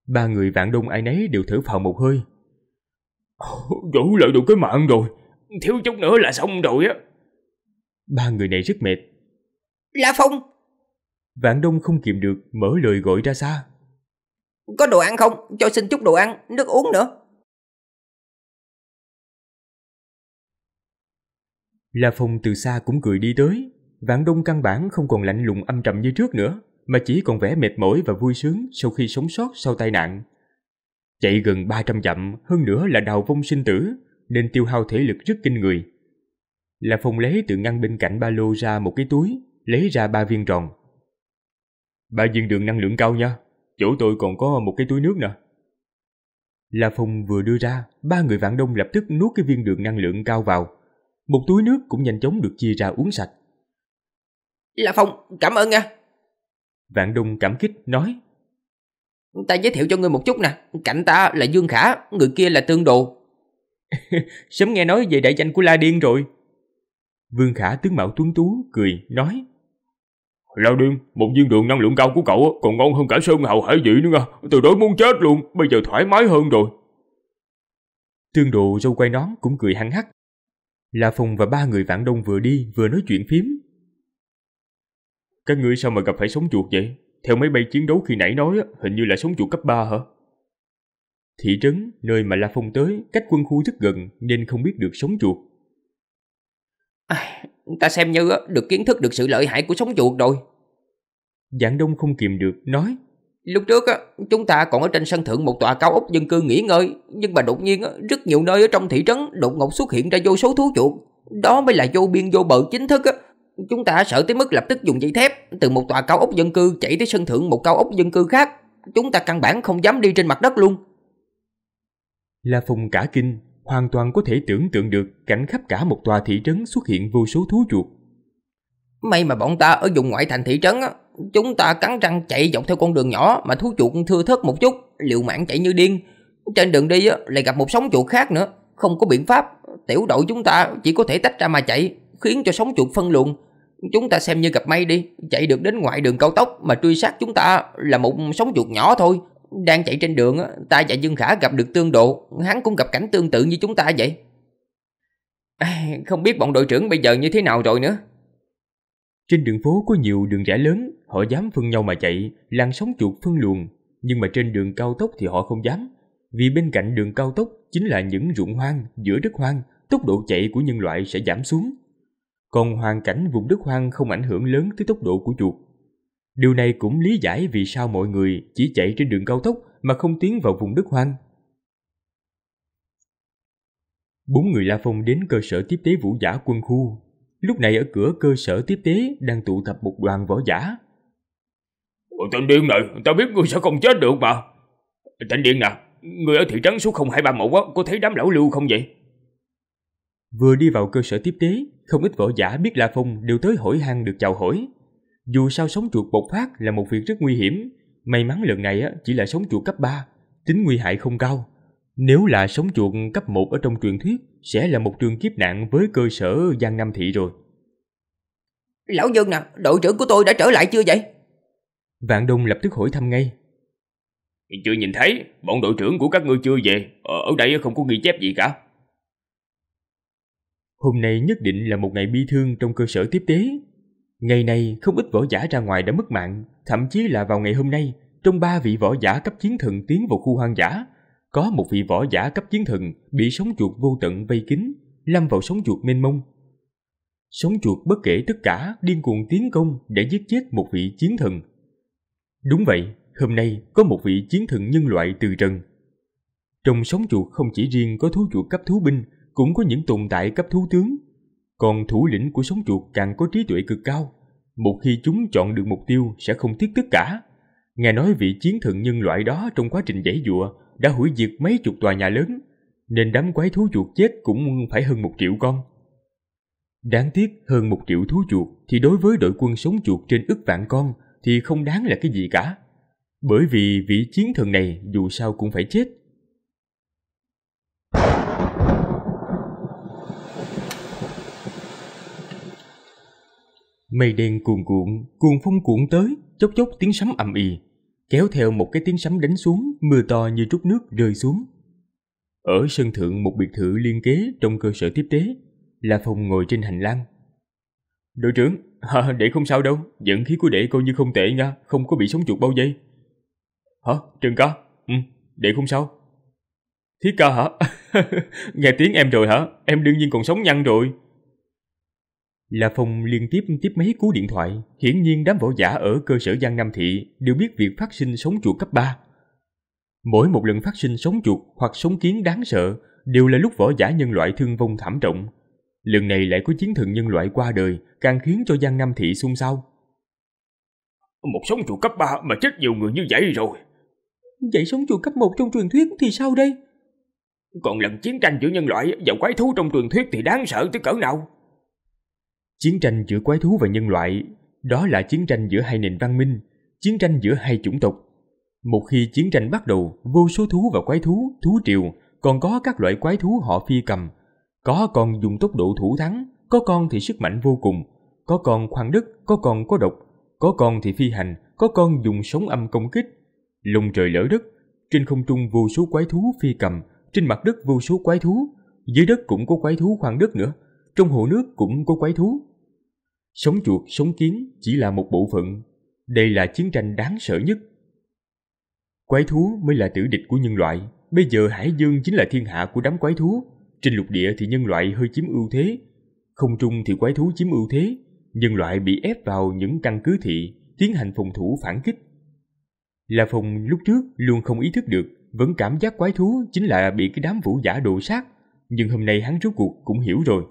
Ba người vạn đông ai nấy đều thở phào một hơi. Đủ lợi đủ cái mạng rồi, thiếu chút nữa là xong rồi á. Ba người này rất mệt. La Phong! Vạn đông không kìm được mở lời gọi ra xa. Có đồ ăn không? Cho xin chút đồ ăn, nước uống nữa. La Phong từ xa cũng cười đi tới. Vạn Đông căn bản không còn lạnh lùng âm trầm như trước nữa, mà chỉ còn vẻ mệt mỏi và vui sướng sau khi sống sót sau tai nạn. Chạy gần 300 dặm, hơn nữa là đào vong sinh tử, nên tiêu hao thể lực rất kinh người. La Phong lấy từ ngăn bên cạnh ba lô ra một cái túi, lấy ra ba viên tròn. Ba viên đường năng lượng cao nha, chỗ tôi còn có một cái túi nước nè. La Phong vừa đưa ra, ba người vạn đông lập tức nuốt cái viên đường năng lượng cao vào, một túi nước cũng nhanh chóng được chia ra uống sạch. Là Phong, cảm ơn nha. Vạn Đông cảm kích nói. Ta giới thiệu cho ngươi một chút nè, cạnh ta là Dương Khả, người kia là Tương Đồ. Sớm nghe nói về đại danh của La Điên rồi. Vương Khả tướng mạo tuấn tú cười nói. La Điên, một viên đường năng lượng cao của cậu còn ngon hơn cả sơn hào hải vị nữa nha, từ đó muốn chết luôn, bây giờ thoải mái hơn rồi. Tương Đồ râu quay nón cũng cười hăng hắc. La Phong và ba người vạn đông vừa đi vừa nói chuyện phím. Các ngươi sao mà gặp phải sống chuột vậy? Theo máy bay chiến đấu khi nãy nói, hình như là sống chuột cấp 3 hả? Thị trấn, nơi mà La Phong tới, cách quân khu rất gần nên không biết được sống chuột. À, ta xem như được kiến thức được sự lợi hại của sống chuột rồi. Dạng đông không kìm được, nói. Lúc trước chúng ta còn ở trên sân thượng một tòa cao ốc dân cư nghỉ ngơi, nhưng mà đột nhiên rất nhiều nơi ở trong thị trấn đột ngột xuất hiện ra vô số thú chuột. Đó mới là vô biên vô bờ chính thức Chúng ta sợ tới mức lập tức dùng dây thép từ một tòa cao ốc dân cư chạy tới sân thượng một cao ốc dân cư khác. Chúng ta căn bản không dám đi trên mặt đất luôn. là phùng cả kinh, hoàn toàn có thể tưởng tượng được cảnh khắp cả một tòa thị trấn xuất hiện vô số thú chuột. May mà bọn ta ở vùng ngoại thành thị trấn Chúng ta cắn răng chạy dọc theo con đường nhỏ mà thú chuột thưa thớt một chút, liệu mạng chạy như điên. Trên đường đi á, lại gặp một sóng chuột khác nữa, không có biện pháp. Tiểu đội chúng ta chỉ có thể tách ra mà chạy, khiến cho sóng chuột phân luồng. Chúng ta xem như gặp may đi, chạy được đến ngoại đường cao tốc mà truy sát chúng ta là một sóng chuột nhỏ thôi. Đang chạy trên đường, ta và Dương Khả gặp được tương độ, hắn cũng gặp cảnh tương tự như chúng ta vậy. À, không biết bọn đội trưởng bây giờ như thế nào rồi nữa. Trên đường phố có nhiều đường rẽ lớn, họ dám phân nhau mà chạy, làn sóng chuột phân luồng. Nhưng mà trên đường cao tốc thì họ không dám, vì bên cạnh đường cao tốc chính là những ruộng hoang, giữa đất hoang, tốc độ chạy của nhân loại sẽ giảm xuống. Còn hoàn cảnh vùng đất hoang không ảnh hưởng lớn tới tốc độ của chuột. Điều này cũng lý giải vì sao mọi người chỉ chạy trên đường cao tốc mà không tiến vào vùng đất hoang. Bốn người La Phong đến cơ sở tiếp tế vũ giả quân khu Lúc này ở cửa cơ sở tiếp tế đang tụ tập một đoàn võ giả. Ôi, tên điên này, tao biết ngươi sẽ không chết được mà. Tên điên nè, à, ngươi ở thị trấn số 0231 quá, có thấy đám lão lưu không vậy? Vừa đi vào cơ sở tiếp tế, không ít võ giả biết La Phong đều tới hỏi han được chào hỏi. Dù sao sống chuột bột phát là một việc rất nguy hiểm, may mắn lần này á, chỉ là sống chuột cấp 3, tính nguy hại không cao. Nếu là sống chuột cấp 1 ở trong truyền thuyết sẽ là một trường kiếp nạn với cơ sở Giang Nam Thị rồi. Lão Dương nè, à, đội trưởng của tôi đã trở lại chưa vậy? Vạn Đông lập tức hỏi thăm ngay. Chưa nhìn thấy, bọn đội trưởng của các ngươi chưa về, ở đây không có ghi chép gì cả. Hôm nay nhất định là một ngày bi thương trong cơ sở tiếp tế. Ngày này không ít võ giả ra ngoài đã mất mạng, thậm chí là vào ngày hôm nay, trong ba vị võ giả cấp chiến thần tiến vào khu hoang dã, có một vị võ giả cấp chiến thần bị sóng chuột vô tận vây kín, lâm vào sóng chuột mênh mông. Sóng chuột bất kể tất cả điên cuồng tiến công để giết chết một vị chiến thần. Đúng vậy, hôm nay có một vị chiến thần nhân loại từ trần. Trong sóng chuột không chỉ riêng có thú chuột cấp thú binh, cũng có những tồn tại cấp thú tướng. Còn thủ lĩnh của sóng chuột càng có trí tuệ cực cao. Một khi chúng chọn được mục tiêu sẽ không tiếc tất cả. Nghe nói vị chiến thần nhân loại đó trong quá trình giải dụa đã hủy diệt mấy chục tòa nhà lớn, nên đám quái thú chuột chết cũng phải hơn một triệu con. Đáng tiếc hơn một triệu thú chuột thì đối với đội quân sống chuột trên ức vạn con thì không đáng là cái gì cả. Bởi vì vị chiến thần này dù sao cũng phải chết. Mây đen cuồn cuộn, cuồng phong cuộn tới, chốc chốc tiếng sấm ầm ì, kéo theo một cái tiếng sấm đánh xuống, mưa to như trút nước rơi xuống. Ở sân thượng một biệt thự liên kế trong cơ sở tiếp tế là phòng ngồi trên hành lang. Đội trưởng, à, đệ không sao đâu, dẫn khí của đệ coi như không tệ nha, không có bị sống chuột bao dây. Hả, Trần ca? Ừ, đệ không sao. Thiết ca hả? Nghe tiếng em rồi hả? Em đương nhiên còn sống nhăn rồi. La Phong liên tiếp tiếp mấy cú điện thoại, hiển nhiên đám võ giả ở cơ sở Giang Nam Thị đều biết việc phát sinh sống chuột cấp 3. Mỗi một lần phát sinh sống chuột hoặc sống kiến đáng sợ đều là lúc võ giả nhân loại thương vong thảm trọng. Lần này lại có chiến thần nhân loại qua đời, càng khiến cho Giang Nam Thị xung sao. Một sống chuột cấp 3 mà chết nhiều người như vậy rồi. Vậy sống chuột cấp 1 trong truyền thuyết thì sao đây? Còn lần chiến tranh giữa nhân loại và quái thú trong truyền thuyết thì đáng sợ tới cỡ nào? Chiến tranh giữa quái thú và nhân loại, đó là chiến tranh giữa hai nền văn minh, chiến tranh giữa hai chủng tộc. Một khi chiến tranh bắt đầu, vô số thú và quái thú, thú triều, còn có các loại quái thú họ phi cầm. Có con dùng tốc độ thủ thắng, có con thì sức mạnh vô cùng, có con khoan đức, có con có độc, có con thì phi hành, có con dùng sóng âm công kích. Lùng trời lỡ đất, trên không trung vô số quái thú phi cầm, trên mặt đất vô số quái thú, dưới đất cũng có quái thú khoan đất nữa – trong hồ nước cũng có quái thú. Sống chuột, sống kiến chỉ là một bộ phận. Đây là chiến tranh đáng sợ nhất. Quái thú mới là tử địch của nhân loại. Bây giờ Hải Dương chính là thiên hạ của đám quái thú. Trên lục địa thì nhân loại hơi chiếm ưu thế. Không trung thì quái thú chiếm ưu thế. Nhân loại bị ép vào những căn cứ thị, tiến hành phòng thủ phản kích. La Phong lúc trước luôn không ý thức được, vẫn cảm giác quái thú chính là bị cái đám vũ giả độ sát. Nhưng hôm nay hắn rốt cuộc cũng hiểu rồi.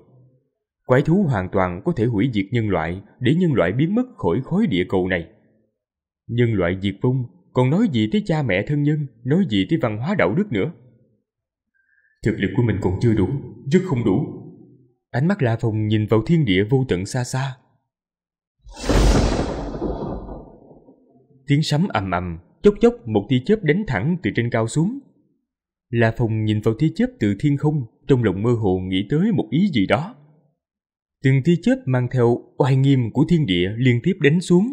Quái thú hoàn toàn có thể hủy diệt nhân loại để nhân loại biến mất khỏi khối địa cầu này. Nhân loại diệt vong còn nói gì tới cha mẹ thân nhân, nói gì tới văn hóa đạo đức nữa. Thực lực của mình còn chưa đủ, rất không đủ. Ánh mắt La Phong nhìn vào thiên địa vô tận xa xa. Tiếng sấm ầm ầm, chốc chốc một tia chớp đánh thẳng từ trên cao xuống. La Phong nhìn vào tia chớp từ thiên không, trong lòng mơ hồ nghĩ tới một ý gì đó. Từng tia chớp mang theo oai nghiêm của thiên địa liên tiếp đánh xuống.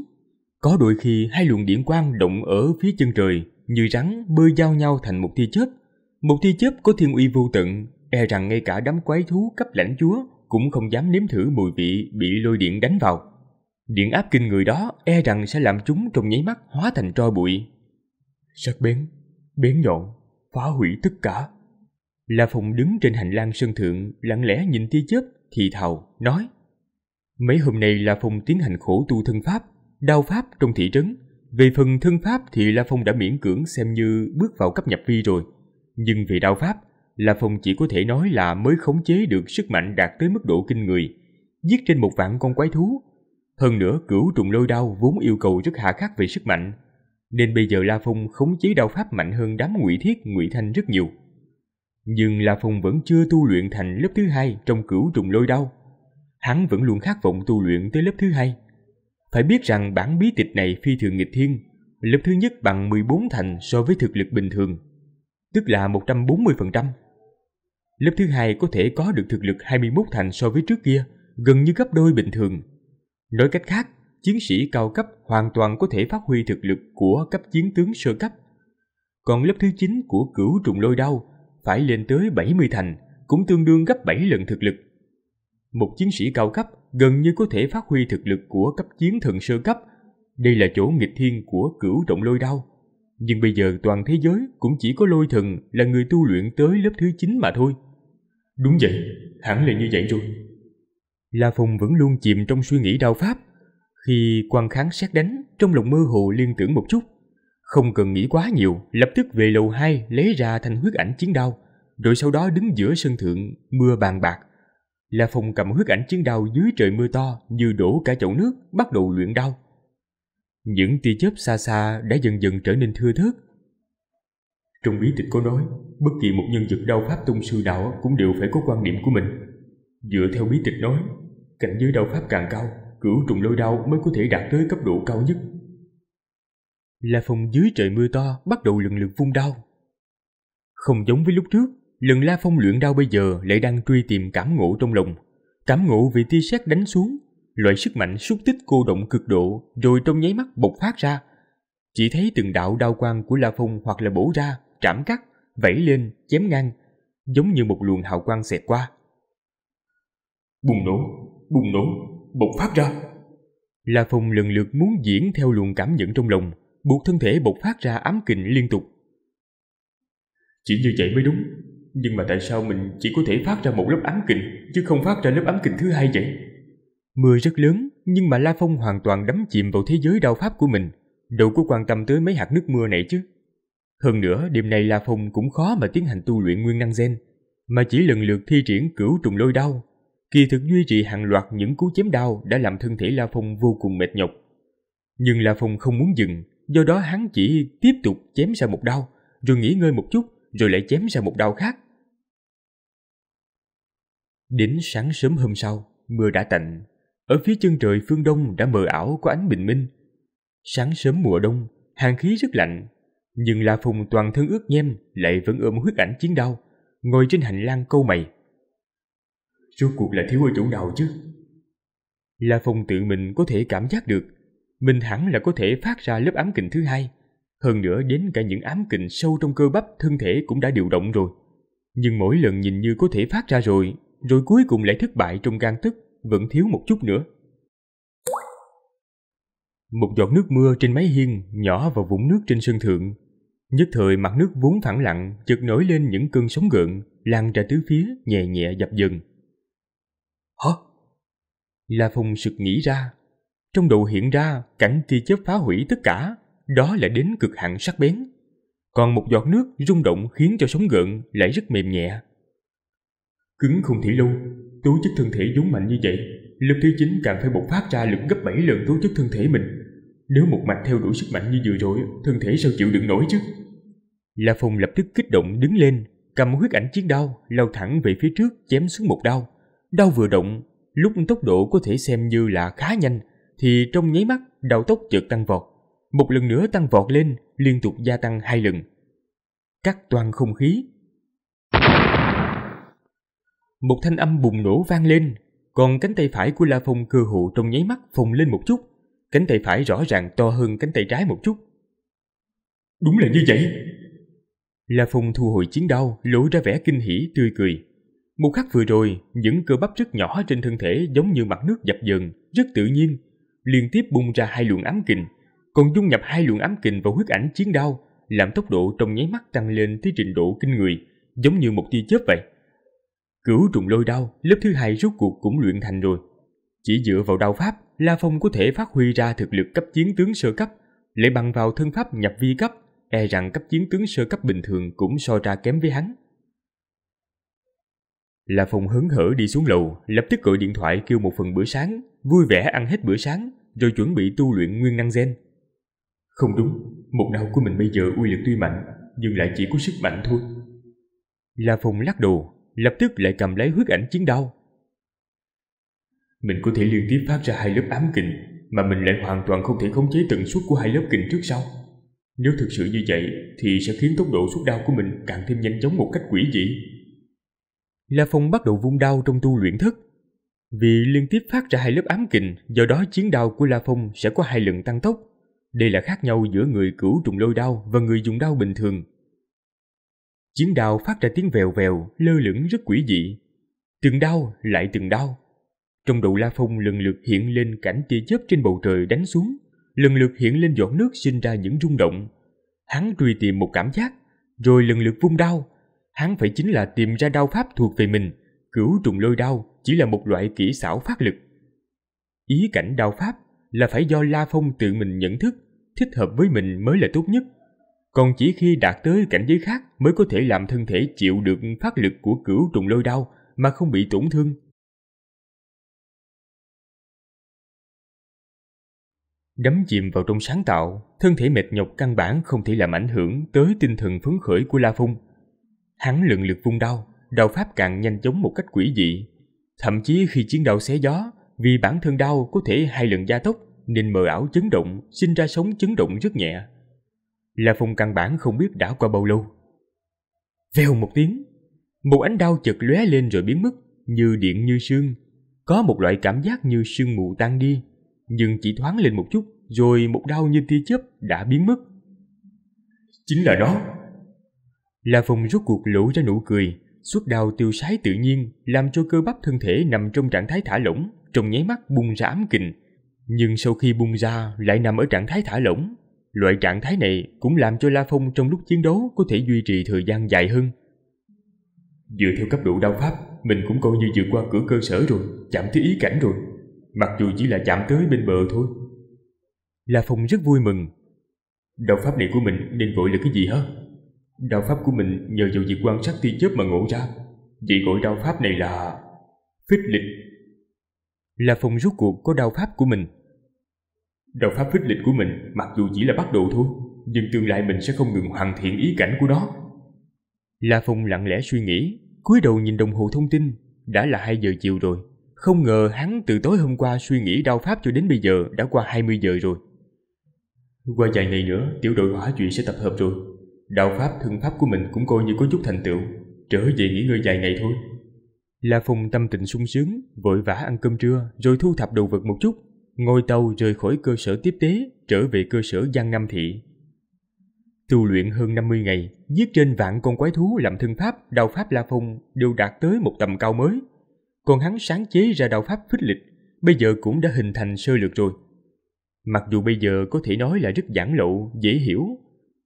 Có đôi khi hai luồng điện quang động ở phía chân trời, như rắn bơi giao nhau thành một tia chớp. Một tia chớp có thiên uy vô tận, e rằng ngay cả đám quái thú cấp lãnh chúa cũng không dám nếm thử mùi vị bị lôi điện đánh vào. Điện áp kinh người đó e rằng sẽ làm chúng trong nháy mắt hóa thành tro bụi. Sắc bén, bén nhọn, phá hủy tất cả. La Phùng đứng trên hành lang sân thượng lặng lẽ nhìn tia chớp thì thào, nói Mấy hôm nay La Phong tiến hành khổ tu thân pháp, đao pháp trong thị trấn. Về phần thân pháp thì La Phong đã miễn cưỡng xem như bước vào cấp nhập vi rồi. Nhưng về đao pháp, La Phong chỉ có thể nói là mới khống chế được sức mạnh đạt tới mức độ kinh người, giết trên một vạn con quái thú. Hơn nữa, cửu trùng lôi đao vốn yêu cầu rất hạ khắc về sức mạnh, nên bây giờ La Phong khống chế đao pháp mạnh hơn đám ngụy thiết, ngụy thanh rất nhiều. Nhưng La Phong vẫn chưa tu luyện thành lớp thứ hai trong cửu trùng lôi đau. Hắn vẫn luôn khát vọng tu luyện tới lớp thứ hai. Phải biết rằng bản bí tịch này phi thường nghịch thiên, lớp thứ nhất bằng 14 thành so với thực lực bình thường, tức là 140%. Lớp thứ hai có thể có được thực lực 21 thành so với trước kia, gần như gấp đôi bình thường. Nói cách khác, chiến sĩ cao cấp hoàn toàn có thể phát huy thực lực của cấp chiến tướng sơ cấp. Còn lớp thứ 9 của cửu trùng lôi đao phải lên tới 70 thành, cũng tương đương gấp 7 lần thực lực. Một chiến sĩ cao cấp gần như có thể phát huy thực lực của cấp chiến thần sơ cấp. Đây là chỗ nghịch thiên của cửu trọng lôi đao. Nhưng bây giờ toàn thế giới cũng chỉ có lôi thần là người tu luyện tới lớp thứ 9 mà thôi. Đúng vậy, hẳn là như vậy rồi. La phùng vẫn luôn chìm trong suy nghĩ đao pháp. Khi quan kháng sát đánh, trong lòng mơ hồ liên tưởng một chút, không cần nghĩ quá nhiều, lập tức về lầu 2 lấy ra thanh huyết ảnh chiến đao, rồi sau đó đứng giữa sân thượng, mưa bàn bạc. La Phong cầm huyết ảnh chiến đao dưới trời mưa to như đổ cả chậu nước, bắt đầu luyện đao. Những tia chớp xa xa đã dần dần trở nên thưa thớt. Trong bí tịch có nói, bất kỳ một nhân vật đao pháp tung sư đạo cũng đều phải có quan điểm của mình. Dựa theo bí tịch nói, cảnh giới đao pháp càng cao, cửu trùng lôi đao mới có thể đạt tới cấp độ cao nhất La Phong dưới trời mưa to bắt đầu lần lượt vung đao. Không giống với lúc trước, lần La Phong luyện đao bây giờ lại đang truy tìm cảm ngộ trong lòng. Cảm ngộ vì tia sét đánh xuống, loại sức mạnh xúc tích cô động cực độ rồi trong nháy mắt bộc phát ra. Chỉ thấy từng đạo đao quang của La Phong hoặc là bổ ra, trảm cắt, vẫy lên, chém ngang, giống như một luồng hào quang xẹt qua. Bùng nổ, bùng nổ, bộc phát ra. La Phong lần lượt muốn diễn theo luồng cảm nhận trong lòng, buộc thân thể bộc phát ra ám kình liên tục. Chỉ như vậy mới đúng, nhưng mà tại sao mình chỉ có thể phát ra một lớp ám kình chứ không phát ra lớp ám kình thứ hai vậy? Mưa rất lớn, nhưng mà La Phong hoàn toàn đắm chìm vào thế giới đao pháp của mình, đâu có quan tâm tới mấy hạt nước mưa này chứ. Hơn nữa, đêm nay La Phong cũng khó mà tiến hành tu luyện nguyên năng gen, mà chỉ lần lượt thi triển cửu trùng lôi đao. Kỳ thực duy trì hàng loạt những cú chém đao đã làm thân thể La Phong vô cùng mệt nhọc. Nhưng La Phong không muốn dừng, do đó hắn chỉ tiếp tục chém ra một đau, rồi nghỉ ngơi một chút, rồi lại chém ra một đau khác. Đến sáng sớm hôm sau, mưa đã tạnh. Ở phía chân trời phương đông đã mờ ảo có ánh bình minh. Sáng sớm mùa đông, hàng khí rất lạnh. Nhưng La Phùng toàn thân ướt nhem lại vẫn ôm huyết ảnh chiến đau, ngồi trên hành lang câu mày. Rốt cuộc là thiếu ở chỗ nào chứ? La Phùng tự mình có thể cảm giác được mình hẳn là có thể phát ra lớp ám kình thứ hai. Hơn nữa đến cả những ám kình sâu trong cơ bắp thân thể cũng đã điều động rồi. Nhưng mỗi lần nhìn như có thể phát ra rồi, rồi cuối cùng lại thất bại trong gan tức, vẫn thiếu một chút nữa. Một giọt nước mưa trên mái hiên nhỏ vào vũng nước trên sân thượng. Nhất thời mặt nước vốn thẳng lặng, chợt nổi lên những cơn sóng gợn, lan ra tứ phía, nhẹ nhẹ dập dần. Hả? La Phong sực nghĩ ra, trong đầu hiện ra cảnh tia chớp phá hủy tất cả, đó là đến cực hạn sắc bén. Còn một giọt nước rung động khiến cho sóng gợn lại rất mềm nhẹ. Cứng không thể lâu, tố chất thân thể vốn mạnh như vậy, lực thứ chính càng phải bộc phát ra lực gấp 7 lần tố chất thân thể mình. Nếu một mạch theo đuổi sức mạnh như vừa rồi, thân thể sao chịu đựng nổi chứ? La Phong lập tức kích động đứng lên, cầm huyết ảnh chiến đao, lao thẳng về phía trước chém xuống một đao. Đao vừa động, lúc tốc độ có thể xem như là khá nhanh, thì trong nháy mắt đầu tóc chợt tăng vọt, một lần nữa tăng vọt lên, liên tục gia tăng hai lần. Cắt toàn không khí. Một thanh âm bùng nổ vang lên, còn cánh tay phải của La Phong cơ hộ trong nháy mắt phồng lên một chút, cánh tay phải rõ ràng to hơn cánh tay trái một chút. Đúng là như vậy. La Phong thu hồi chiến đau lộ ra vẻ kinh hỉ tươi cười. Một khắc vừa rồi, những cơ bắp rất nhỏ trên thân thể giống như mặt nước dập dờn, rất tự nhiên, liên tiếp bung ra hai luồng ám kình, còn dung nhập hai luồng ám kình vào huyết ảnh chiến đao, làm tốc độ trong nháy mắt tăng lên tới trình độ kinh người, giống như một tia chớp vậy. Cửu trùng lôi đao, lớp thứ hai rốt cuộc cũng luyện thành rồi. Chỉ dựa vào đao pháp, La Phong có thể phát huy ra thực lực cấp chiến tướng sơ cấp, lại bằng vào thân pháp nhập vi cấp, e rằng cấp chiến tướng sơ cấp bình thường cũng so ra kém với hắn. La Phong hứng hở đi xuống lầu, lập tức gọi điện thoại kêu một phần bữa sáng, vui vẻ ăn hết bữa sáng, rồi chuẩn bị tu luyện nguyên năng gen. Không đúng, một đau của mình bây giờ uy lực tuy mạnh, nhưng lại chỉ có sức mạnh thôi. La Phong lắc đầu, lập tức lại cầm lấy huyết ảnh chiến đao. Mình có thể liên tiếp phát ra hai lớp ám kình, mà mình lại hoàn toàn không thể khống chế tận suất của hai lớp kình trước sau. Nếu thực sự như vậy, thì sẽ khiến tốc độ xuất đao của mình càng thêm nhanh chóng một cách quỷ dị. La Phong bắt đầu vung đao trong tu luyện thức, Vì liên tiếp phát ra hai lớp ám kình, do đó chiến đao của La Phong sẽ có hai lần tăng tốc. Đây là khác nhau giữa người cửu trùng lôi đao và người dùng đao bình thường. Chiến đao phát ra tiếng vèo vèo, lơ lửng rất quỷ dị. Từng đao lại từng đao. Trong đầu La Phong lần lượt hiện lên cảnh tia chớp trên bầu trời đánh xuống, lần lượt hiện lên giọt nước sinh ra những rung động. Hắn truy tìm một cảm giác, rồi lần lượt vung đao, hắn phải chính là tìm ra đao pháp thuộc về mình, cửu trùng lôi đao chỉ là một loại kỹ xảo phát lực. Ý cảnh đao pháp là phải do La Phong tự mình nhận thức, thích hợp với mình mới là tốt nhất. Còn chỉ khi đạt tới cảnh giới khác mới có thể làm thân thể chịu được phát lực của cửu trùng lôi đao mà không bị tổn thương. Đắm chìm vào trong sáng tạo, thân thể mệt nhọc căn bản không thể làm ảnh hưởng tới tinh thần phấn khởi của La Phong Hắn lần lượt vung đau, đau pháp càng nhanh chóng một cách quỷ dị. Thậm chí khi chiến đấu xé gió, vì bản thân đau có thể hai lần gia tốc nên mờ ảo chấn động, sinh ra sóng chấn động rất nhẹ. La Phong căn bản không biết đã qua bao lâu. Vèo một tiếng, một ánh đau chợt lóe lên rồi biến mất, như điện như sương. Có một loại cảm giác như sương mù tan đi, nhưng chỉ thoáng lên một chút, rồi một đau như tia chớp đã biến mất. Chính là đó, La Phong rút cuộc lộ ra nụ cười, suốt đau tiêu sái tự nhiên làm cho cơ bắp thân thể nằm trong trạng thái thả lỏng, trong nháy mắt bung ra ám kình. Nhưng sau khi bung ra lại nằm ở trạng thái thả lỏng. Loại trạng thái này cũng làm cho La Phong trong lúc chiến đấu có thể duy trì thời gian dài hơn. Dựa theo cấp độ đau pháp, mình cũng coi như vượt qua cửa cơ sở rồi, chạm tới ý cảnh rồi. Mặc dù chỉ là chạm tới bên bờ thôi. La Phong rất vui mừng. đau pháp này của mình nên vội là cái gì hết? Đạo pháp của mình nhờ vào việc quan sát tia chớp mà ngộ ra Vậy gọi đạo pháp này là... Phích lịch Là phòng rút cuộc có đạo pháp của mình Đạo pháp phích lịch của mình mặc dù chỉ là bắt đầu thôi Nhưng tương lai mình sẽ không ngừng hoàn thiện ý cảnh của nó La Phong lặng lẽ suy nghĩ cúi đầu nhìn đồng hồ thông tin Đã là 2 giờ chiều rồi Không ngờ hắn từ tối hôm qua suy nghĩ đau pháp cho đến bây giờ đã qua 20 giờ rồi Qua vài ngày nữa tiểu đội hỏa chuyện sẽ tập hợp rồi Đạo pháp thân pháp của mình cũng coi như có chút thành tựu, trở về nghỉ ngơi vài ngày thôi. La Phong tâm tình sung sướng, vội vã ăn cơm trưa rồi thu thập đồ vật một chút, ngồi tàu rời khỏi cơ sở tiếp tế, trở về cơ sở Giang Nam Thị. Tu luyện hơn 50 ngày, giết trên vạn con quái thú làm thân pháp, đạo pháp La Phong đều đạt tới một tầm cao mới. Còn hắn sáng chế ra đạo pháp phích lịch, bây giờ cũng đã hình thành sơ lược rồi. Mặc dù bây giờ có thể nói là rất giản lộ, dễ hiểu,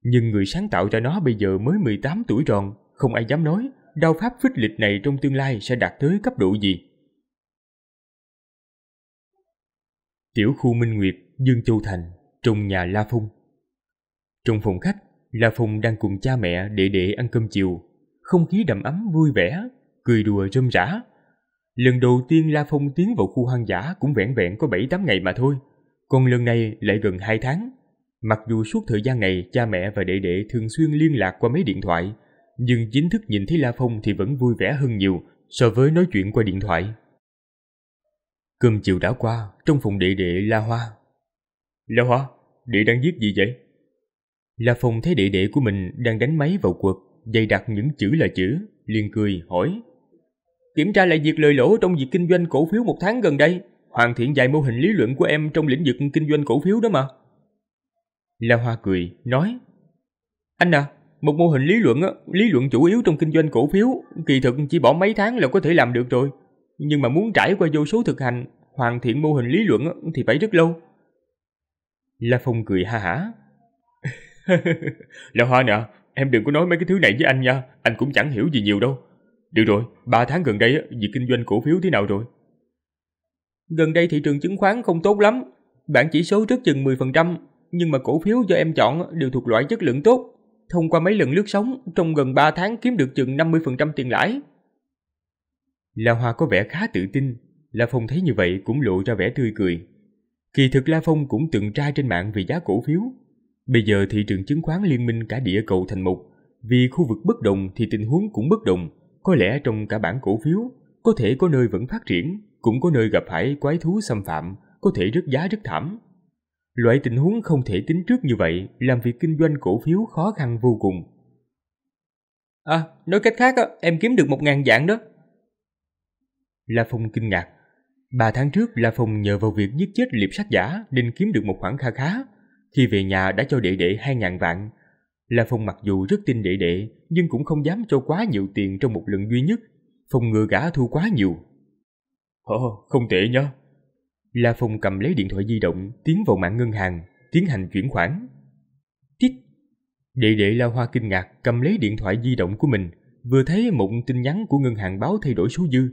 nhưng người sáng tạo ra nó bây giờ mới 18 tuổi tròn, không ai dám nói đao pháp phích lịch này trong tương lai sẽ đạt tới cấp độ gì. Tiểu khu Minh Nguyệt, Dương Châu Thành, trong nhà La Phong. Trong phòng khách, La Phong đang cùng cha mẹ, đệ đệ ăn cơm chiều. Không khí đầm ấm vui vẻ, cười đùa rôm rã. Lần đầu tiên La Phong tiến vào khu hoang dã cũng vẹn vẹn có 7-8 ngày mà thôi. Còn lần này lại gần 2 tháng. Mặc dù suốt thời gian này cha mẹ và đệ đệ thường xuyên liên lạc qua mấy điện thoại, nhưng chính thức nhìn thấy La Phong thì vẫn vui vẻ hơn nhiều so với nói chuyện qua điện thoại. Cơm chiều đã qua, trong phòng đệ đệ La Hoa. La Hoa, đệ đang viết gì vậy? La Phong thấy đệ đệ của mình đang đánh máy vào cuộc, dày đặt những chữ là chữ, liền cười, hỏi. Kiểm tra lại việc lời lỗ trong việc kinh doanh cổ phiếu một tháng gần đây, hoàn thiện vài mô hình lý luận của em trong lĩnh vực kinh doanh cổ phiếu đó mà. La Hoa cười, nói Anh à, một mô hình lý luận, á, lý luận chủ yếu trong kinh doanh cổ phiếu, kỳ thực chỉ bỏ mấy tháng là có thể làm được rồi. Nhưng mà muốn trải qua vô số thực hành, hoàn thiện mô hình lý luận á thì phải rất lâu. La Phong cười ha hả. La Hoa nè, em đừng có nói mấy cái thứ này với anh nha, anh cũng chẳng hiểu gì nhiều đâu. Được rồi, 3 tháng gần đây việc kinh doanh cổ phiếu thế nào rồi? Gần đây thị trường chứng khoán không tốt lắm, bản chỉ số rất chừng 10%, nhưng mà cổ phiếu do em chọn đều thuộc loại chất lượng tốt. Thông qua mấy lần lướt sóng, trong gần 3 tháng kiếm được chừng 50% tiền lãi. La Hoa có vẻ khá tự tin, La Phong thấy như vậy cũng lộ ra vẻ tươi cười. Kỳ thực La Phong cũng từng tra trên mạng về giá cổ phiếu. Bây giờ thị trường chứng khoán liên minh cả địa cầu thành một, vì khu vực bất đồng thì tình huống cũng bất đồng, có lẽ trong cả bản cổ phiếu, có thể có nơi vẫn phát triển, cũng có nơi gặp phải quái thú xâm phạm, có thể rớt giá rất thảm. Loại tình huống không thể tính trước như vậy làm việc kinh doanh cổ phiếu khó khăn vô cùng. À, nói cách khác em kiếm được một ngàn dạng đó. La Phong kinh ngạc. Ba tháng trước La Phong nhờ vào việc giết chết liệp sát giả nên kiếm được một khoản kha khá. Khi về nhà đã cho đệ đệ hai ngàn vạn. La Phong mặc dù rất tin đệ đệ nhưng cũng không dám cho quá nhiều tiền trong một lần duy nhất. Phòng ngừa gã thu quá nhiều. Ồ, không tệ nhá, La Phong cầm lấy điện thoại di động, tiến vào mạng ngân hàng, tiến hành chuyển khoản. Tít! Đệ đệ La Hoa kinh ngạc cầm lấy điện thoại di động của mình, vừa thấy một tin nhắn của ngân hàng báo thay đổi số dư.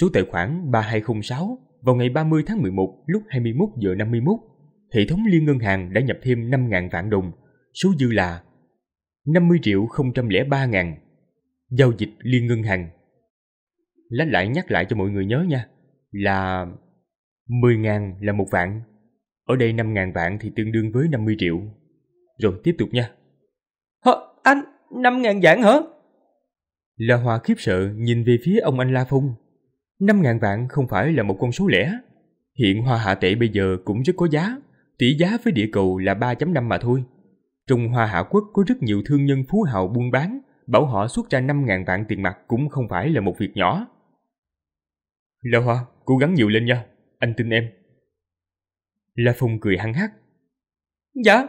Số tài khoản 3206 vào ngày 30 tháng 11 lúc 21 giờ 51, hệ thống liên ngân hàng đã nhập thêm 5.000 vạn đồng, số dư là 50 triệu 003 ngàn. Giao dịch liên ngân hàng. Lát lại nhắc lại cho mọi người nhớ nha, là 10.000 là một vạn. Ở đây 5.000 vạn thì tương đương với 50 triệu. Rồi tiếp tục nha. Hả? Anh? 5.000 vạn hả? La Hoa khiếp sợ nhìn về phía ông anh La Phong. 5.000 vạn không phải là một con số lẻ. Hiện hoa hạ tệ bây giờ cũng rất có giá. Tỷ giá với địa cầu là 3.5 mà thôi. Trong hoa hạ quốc có rất nhiều thương nhân phú hào buôn bán, bảo họ xuất ra 5.000 vạn tiền mặt cũng không phải là một việc nhỏ. La Hoa, cố gắng nhiều lên nha anh tin em. La Phùng cười hăng hắc. Dạ.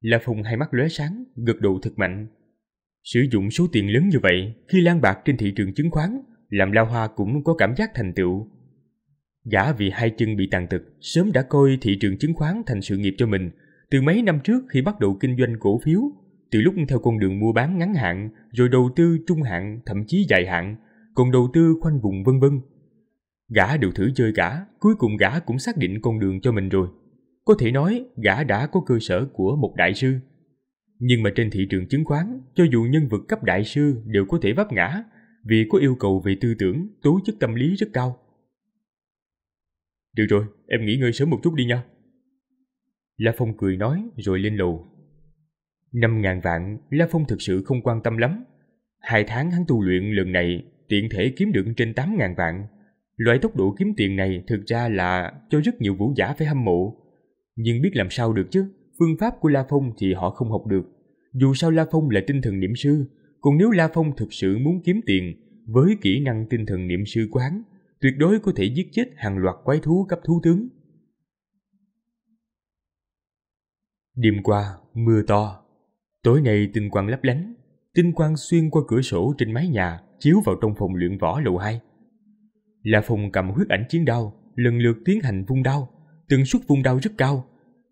La Phùng hai mắt lóe sáng, gật đầu thật mạnh. Sử dụng số tiền lớn như vậy khi lan bạc trên thị trường chứng khoán, làm La Hoa cũng có cảm giác thành tựu. Gã vì hai chân bị tàn tật, sớm đã coi thị trường chứng khoán thành sự nghiệp cho mình. Từ mấy năm trước khi bắt đầu kinh doanh cổ phiếu, từ lúc theo con đường mua bán ngắn hạn, rồi đầu tư trung hạn, thậm chí dài hạn, còn đầu tư khoanh vùng vân vân, Gã đều thử chơi gã, cuối cùng gã cũng xác định con đường cho mình rồi. Có thể nói gã đã có cơ sở của một đại sư. Nhưng mà trên thị trường chứng khoán, cho dù nhân vật cấp đại sư đều có thể vấp ngã vì có yêu cầu về tư tưởng, tố chất tâm lý rất cao. Được rồi, em nghỉ ngơi sớm một chút đi nha. La Phong cười nói rồi lên lầu. Năm ngàn vạn, La Phong thực sự không quan tâm lắm. Hai tháng hắn tu luyện lần này, tiện thể kiếm được trên tám ngàn vạn, Loại tốc độ kiếm tiền này thực ra là cho rất nhiều vũ giả phải hâm mộ. Nhưng biết làm sao được chứ, phương pháp của La Phong thì họ không học được. Dù sao La Phong là tinh thần niệm sư, còn nếu La Phong thực sự muốn kiếm tiền, với kỹ năng tinh thần niệm sư quán, tuyệt đối có thể giết chết hàng loạt quái thú cấp thú tướng. Đêm qua, mưa to. Tối nay tinh quang lấp lánh, tinh quang xuyên qua cửa sổ trên mái nhà, chiếu vào trong phòng luyện võ lầu 2. La Phong cầm huyết ảnh chiến đao, lần lượt tiến hành vung đao, từng suất vung đao rất cao.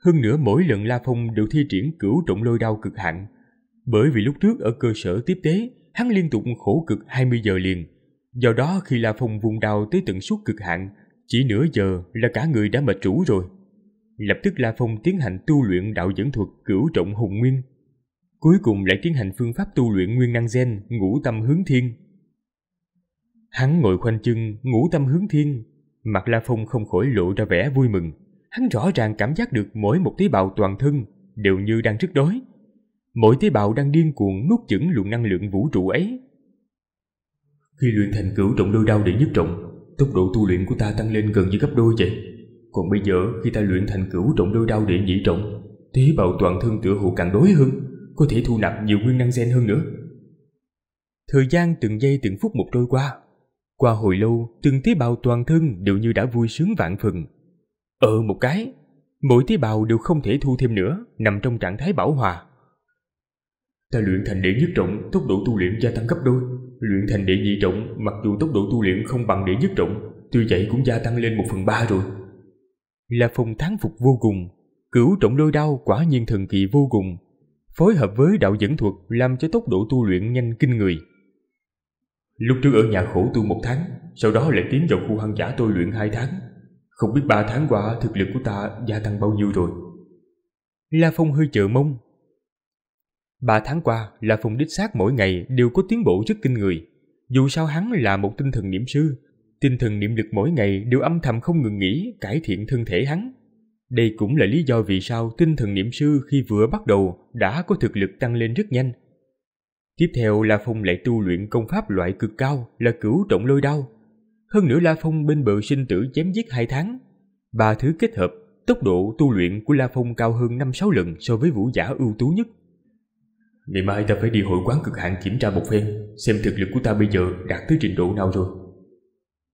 Hơn nữa mỗi lần La Phong đều thi triển cửu trọng lôi đao cực hạn. Bởi vì lúc trước ở cơ sở tiếp tế, hắn liên tục khổ cực 20 giờ liền. Do đó khi La Phong vung đao tới tận suất cực hạn, chỉ nửa giờ là cả người đã mệt rũ rồi. Lập tức La Phong tiến hành tu luyện đạo dẫn thuật cửu trọng hùng nguyên. Cuối cùng lại tiến hành phương pháp tu luyện nguyên năng gen, ngũ tâm hướng thiên, Hắn ngồi khoanh chân, ngủ tâm hướng thiên. Mặt La Phong không khỏi lộ ra vẻ vui mừng. Hắn rõ ràng cảm giác được mỗi một tế bào toàn thân đều như đang rất đói. Mỗi tế bào đang điên cuồng nuốt chửng luồng năng lượng vũ trụ ấy. Khi luyện thành cửu trọng đôi đau để nhất trọng, tốc độ tu luyện của ta tăng lên gần như gấp đôi vậy. Còn bây giờ khi ta luyện thành cửu trọng đôi đau để nhị trọng, tế bào toàn thân tựa hồ càng đối hơn, có thể thu nạp nhiều nguyên năng gen hơn nữa. Thời gian từng giây từng phút một trôi qua, qua hồi lâu, từng tế bào toàn thân đều như đã vui sướng vạn phần. Ờ một cái, mỗi tế bào đều không thể thu thêm nữa, nằm trong trạng thái bảo hòa. Ta luyện thành đệ nhất trọng, tốc độ tu luyện gia tăng gấp đôi. Luyện thành đệ nhị trọng, mặc dù tốc độ tu luyện không bằng đệ nhất trọng, tuy vậy cũng gia tăng lên một phần ba rồi. Là phòng thán phục vô cùng, cửu trọng lôi đao quả nhiên thần kỳ vô cùng, phối hợp với đạo dẫn thuật làm cho tốc độ tu luyện nhanh kinh người. Lúc trước ở nhà khổ tu một tháng Sau đó lại tiến vào khu hăng giả tôi luyện hai tháng Không biết ba tháng qua thực lực của ta gia tăng bao nhiêu rồi La Phong hơi chờ mông Ba tháng qua La Phong đích xác mỗi ngày đều có tiến bộ rất kinh người Dù sao hắn là một tinh thần niệm sư Tinh thần niệm lực mỗi ngày đều âm thầm không ngừng nghỉ cải thiện thân thể hắn đây cũng là lý do vì sao tinh thần niệm sư khi vừa bắt đầu đã có thực lực tăng lên rất nhanh, Tiếp theo La Phong lại tu luyện công pháp loại cực cao là cửu trọng lôi đao. Hơn nữa La Phong bên bự sinh tử chém giết hai tháng. Ba thứ kết hợp, tốc độ tu luyện của La Phong cao hơn 5-6 lần so với vũ giả ưu tú nhất. Ngày mai ta phải đi hội quán cực hạn kiểm tra một phen, xem thực lực của ta bây giờ đạt tới trình độ nào rồi.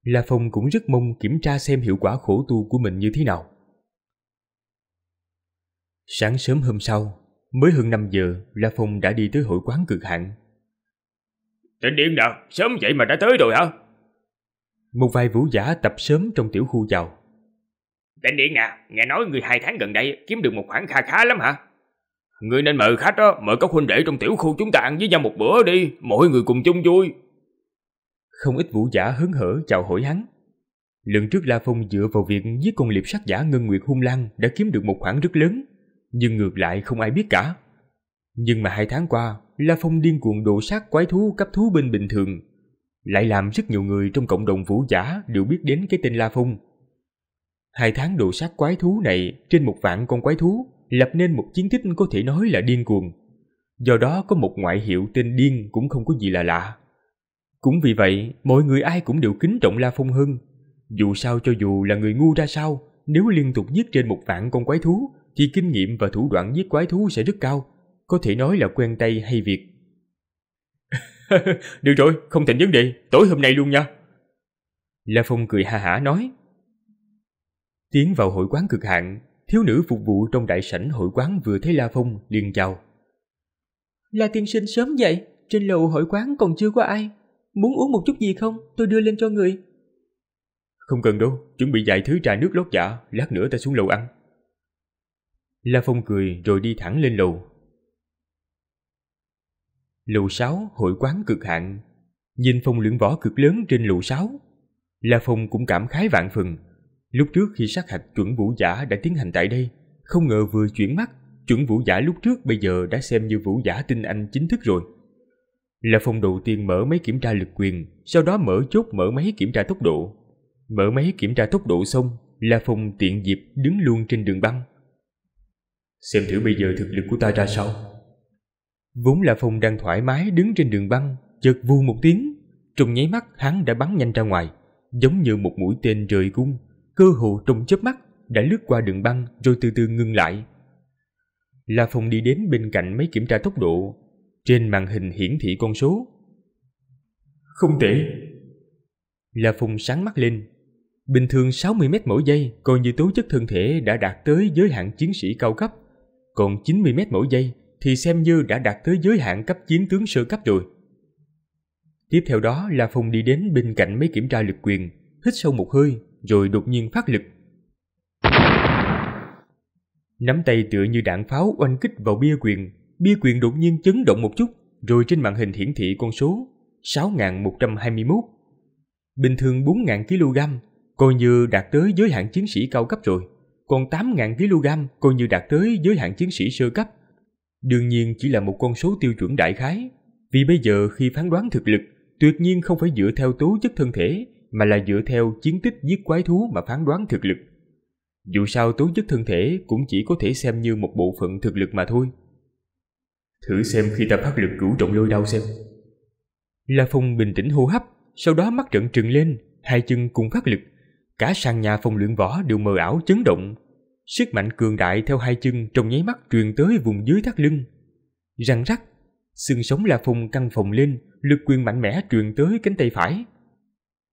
La Phong cũng rất mong kiểm tra xem hiệu quả khổ tu của mình như thế nào. Sáng sớm hôm sau, Mới hơn 5 giờ, La Phong đã đi tới hội quán cực hạn. Tỉnh điên nào, sớm vậy mà đã tới rồi hả? Một vài vũ giả tập sớm trong tiểu khu giàu. Tỉnh điên à, nghe nói người hai tháng gần đây kiếm được một khoản kha khá lắm hả? Người nên mời khách đó, mời các huynh đệ trong tiểu khu chúng ta ăn với nhau một bữa đi, mọi người cùng chung vui. Không ít vũ giả hớn hở chào hỏi hắn. Lần trước La Phong dựa vào việc giết con liệp sát giả Ngân Nguyệt Hung Lan đã kiếm được một khoản rất lớn nhưng ngược lại không ai biết cả. Nhưng mà hai tháng qua, La Phong điên cuồng đổ sát quái thú cấp thú binh bình thường, lại làm rất nhiều người trong cộng đồng vũ giả đều biết đến cái tên La Phong. Hai tháng đổ sát quái thú này trên một vạn con quái thú lập nên một chiến tích có thể nói là điên cuồng. Do đó có một ngoại hiệu tên điên cũng không có gì là lạ. Cũng vì vậy, mọi người ai cũng đều kính trọng La Phong hơn. Dù sao cho dù là người ngu ra sao, nếu liên tục giết trên một vạn con quái thú thì kinh nghiệm và thủ đoạn giết quái thú sẽ rất cao, có thể nói là quen tay hay việc. Được rồi, không thành vấn đề, tối hôm nay luôn nha. La Phong cười ha hả nói. Tiến vào hội quán cực hạn, thiếu nữ phục vụ trong đại sảnh hội quán vừa thấy La Phong liền chào. La tiên sinh sớm vậy, trên lầu hội quán còn chưa có ai. Muốn uống một chút gì không, tôi đưa lên cho người. Không cần đâu, chuẩn bị vài thứ trà nước lót dạ, lát nữa ta xuống lầu ăn. La Phong cười rồi đi thẳng lên lầu. Lầu 6 hội quán cực hạn. Nhìn phong luyện võ cực lớn trên lầu 6, La Phong cũng cảm khái vạn phần. Lúc trước khi sát hạch chuẩn vũ giả đã tiến hành tại đây, không ngờ vừa chuyển mắt, chuẩn vũ giả lúc trước bây giờ đã xem như vũ giả tinh anh chính thức rồi. La Phong đầu tiên mở máy kiểm tra lực quyền, sau đó mở chốt mở máy kiểm tra tốc độ. Mở máy kiểm tra tốc độ xong, La Phong tiện dịp đứng luôn trên đường băng. Xem thử bây giờ thực lực của ta ra sao Vốn là phong đang thoải mái đứng trên đường băng Chợt vu một tiếng Trong nháy mắt hắn đã bắn nhanh ra ngoài Giống như một mũi tên rời cung Cơ hồ trong chớp mắt Đã lướt qua đường băng rồi từ từ ngưng lại La Phong đi đến bên cạnh máy kiểm tra tốc độ Trên màn hình hiển thị con số Không tệ La Phong sáng mắt lên Bình thường 60 mét mỗi giây Coi như tố chất thân thể đã đạt tới giới hạn chiến sĩ cao cấp còn 90 mét mỗi giây thì xem như đã đạt tới giới hạn cấp 9 tướng sơ cấp rồi. Tiếp theo đó là Phùng đi đến bên cạnh mấy kiểm tra lực quyền, hít sâu một hơi rồi đột nhiên phát lực. Nắm tay tựa như đạn pháo oanh kích vào bia quyền, bia quyền đột nhiên chấn động một chút rồi trên màn hình hiển thị con số 6.121. Bình thường 4.000 kg, coi như đạt tới giới hạn chiến sĩ cao cấp rồi còn 8.000 kg coi như đạt tới giới hạn chiến sĩ sơ cấp. Đương nhiên chỉ là một con số tiêu chuẩn đại khái, vì bây giờ khi phán đoán thực lực, tuyệt nhiên không phải dựa theo tố chất thân thể, mà là dựa theo chiến tích giết quái thú mà phán đoán thực lực. Dù sao tố chất thân thể cũng chỉ có thể xem như một bộ phận thực lực mà thôi. Thử xem khi ta phát lực cửu trọng lôi đau xem. La Phong bình tĩnh hô hấp, sau đó mắt trận trừng lên, hai chân cùng phát lực, Cả sàn nhà phòng luyện võ đều mờ ảo chấn động. Sức mạnh cường đại theo hai chân trong nháy mắt truyền tới vùng dưới thắt lưng. Răng rắc, xương sống là phùng căng phồng lên, lực quyền mạnh mẽ truyền tới cánh tay phải.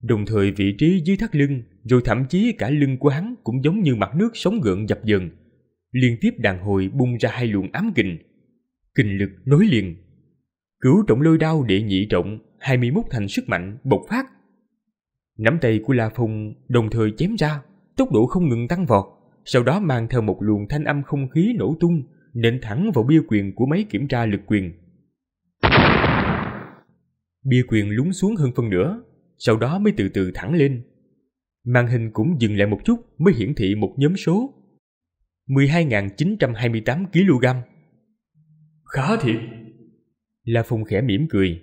Đồng thời vị trí dưới thắt lưng, rồi thậm chí cả lưng của hắn cũng giống như mặt nước sóng gợn dập dần. Liên tiếp đàn hồi bung ra hai luồng ám kình. Kình lực nối liền. Cửu trọng lôi đao đệ nhị trọng, 21 thành sức mạnh bộc phát Nắm tay của La Phong đồng thời chém ra, tốc độ không ngừng tăng vọt, sau đó mang theo một luồng thanh âm không khí nổ tung, nện thẳng vào bia quyền của máy kiểm tra lực quyền. Bia quyền lún xuống hơn phân nửa, sau đó mới từ từ thẳng lên. Màn hình cũng dừng lại một chút mới hiển thị một nhóm số. 12.928 kg. Khá thiệt. La Phong khẽ mỉm cười.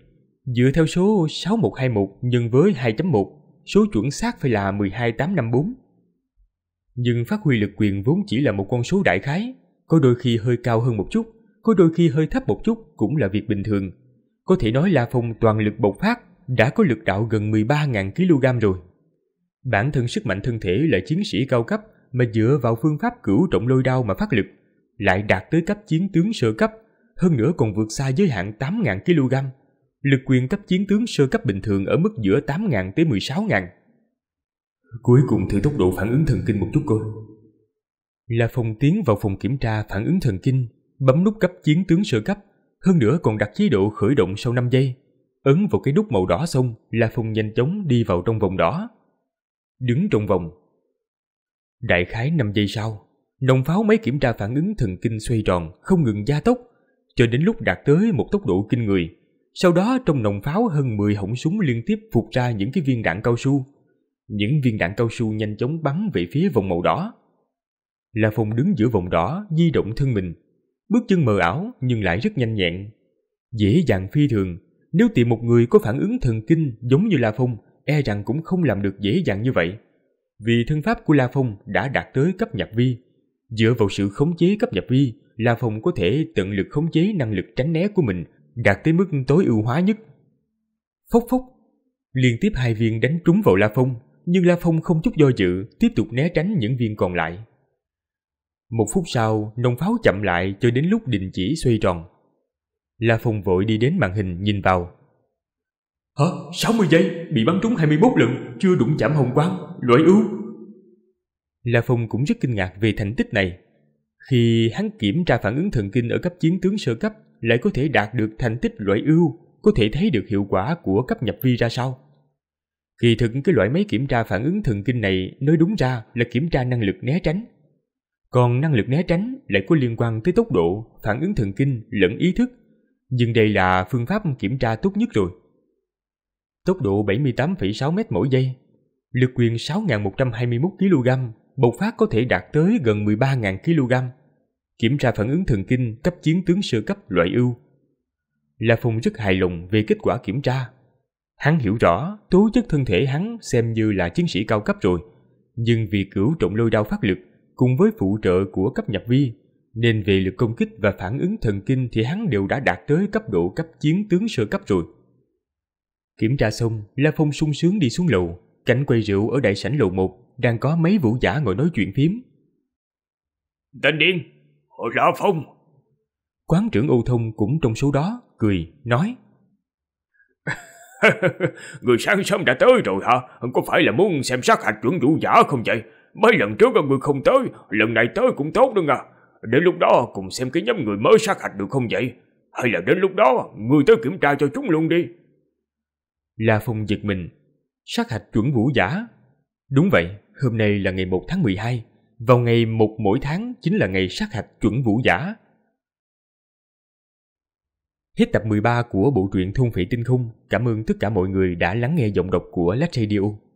Dựa theo số 6121 nhân với 2.1 số chuẩn xác phải là 12854. Nhưng phát huy lực quyền vốn chỉ là một con số đại khái, có đôi khi hơi cao hơn một chút, có đôi khi hơi thấp một chút cũng là việc bình thường. Có thể nói là phong toàn lực bộc phát đã có lực đạo gần 13.000 kg rồi. Bản thân sức mạnh thân thể là chiến sĩ cao cấp mà dựa vào phương pháp cửu trọng lôi đao mà phát lực, lại đạt tới cấp chiến tướng sơ cấp, hơn nữa còn vượt xa giới hạn 8.000 kg lực quyền cấp chiến tướng sơ cấp bình thường ở mức giữa 8.000 tới 16.000. Cuối cùng thử tốc độ phản ứng thần kinh một chút coi. La Phong tiến vào phòng kiểm tra phản ứng thần kinh, bấm nút cấp chiến tướng sơ cấp, hơn nữa còn đặt chế độ khởi động sau 5 giây. Ấn vào cái nút màu đỏ xong, La Phong nhanh chóng đi vào trong vòng đỏ. Đứng trong vòng. Đại khái 5 giây sau, nòng pháo máy kiểm tra phản ứng thần kinh xoay tròn, không ngừng gia tốc, cho đến lúc đạt tới một tốc độ kinh người. Sau đó trong nồng pháo hơn 10 họng súng liên tiếp phục ra những cái viên đạn cao su. Những viên đạn cao su nhanh chóng bắn về phía vòng màu đỏ. La Phong đứng giữa vòng đỏ, di động thân mình. Bước chân mờ ảo nhưng lại rất nhanh nhẹn. Dễ dàng phi thường, nếu tìm một người có phản ứng thần kinh giống như La Phong, e rằng cũng không làm được dễ dàng như vậy. Vì thân pháp của La Phong đã đạt tới cấp nhập vi. Dựa vào sự khống chế cấp nhập vi, La Phong có thể tận lực khống chế năng lực tránh né của mình đạt tới mức tối ưu hóa nhất. Phốc phốc, liên tiếp hai viên đánh trúng vào La Phong, nhưng La Phong không chút do dự, tiếp tục né tránh những viên còn lại. Một phút sau, nồng pháo chậm lại cho đến lúc đình chỉ xoay tròn. La Phong vội đi đến màn hình nhìn vào. Hả? 60 giây, bị bắn trúng 21 lần, chưa đụng chạm hồng quang, loại ưu. La Phong cũng rất kinh ngạc về thành tích này. Khi hắn kiểm tra phản ứng thần kinh ở cấp chiến tướng sơ cấp lại có thể đạt được thành tích loại ưu, có thể thấy được hiệu quả của cấp nhập vi ra sao. Kỳ thực cái loại máy kiểm tra phản ứng thần kinh này nói đúng ra là kiểm tra năng lực né tránh. Còn năng lực né tránh lại có liên quan tới tốc độ, phản ứng thần kinh lẫn ý thức. Nhưng đây là phương pháp kiểm tra tốt nhất rồi. Tốc độ 78,6 m mỗi giây, lực quyền 6.121 kg, bộc phát có thể đạt tới gần 13.000 kg kiểm tra phản ứng thần kinh cấp chiến tướng sơ cấp loại ưu. La Phong rất hài lòng về kết quả kiểm tra. Hắn hiểu rõ tố chất thân thể hắn xem như là chiến sĩ cao cấp rồi, nhưng vì cửu trọng lôi đao phát lực cùng với phụ trợ của cấp nhập vi, nên về lực công kích và phản ứng thần kinh thì hắn đều đã đạt tới cấp độ cấp chiến tướng sơ cấp rồi. Kiểm tra xong, La Phong sung sướng đi xuống lầu, cảnh quầy rượu ở đại sảnh lầu 1 đang có mấy vũ giả ngồi nói chuyện phím. Tên điên, Hồi ra phong Quán trưởng Âu Thông cũng trong số đó Cười, nói Người sáng sớm đã tới rồi hả Có phải là muốn xem sát hạch chuẩn vũ giả không vậy Mấy lần trước người không tới Lần này tới cũng tốt nữa à Đến lúc đó cùng xem cái nhóm người mới sát hạch được không vậy Hay là đến lúc đó Người tới kiểm tra cho chúng luôn đi La Phong giật mình Sát hạch chuẩn vũ giả Đúng vậy, hôm nay là ngày 1 tháng 12 vào ngày một mỗi tháng chính là ngày sát hạch chuẩn vũ giả. Hết tập 13 của bộ truyện Thôn Phệ Tinh Không. Cảm ơn tất cả mọi người đã lắng nghe giọng đọc của Lách Radio.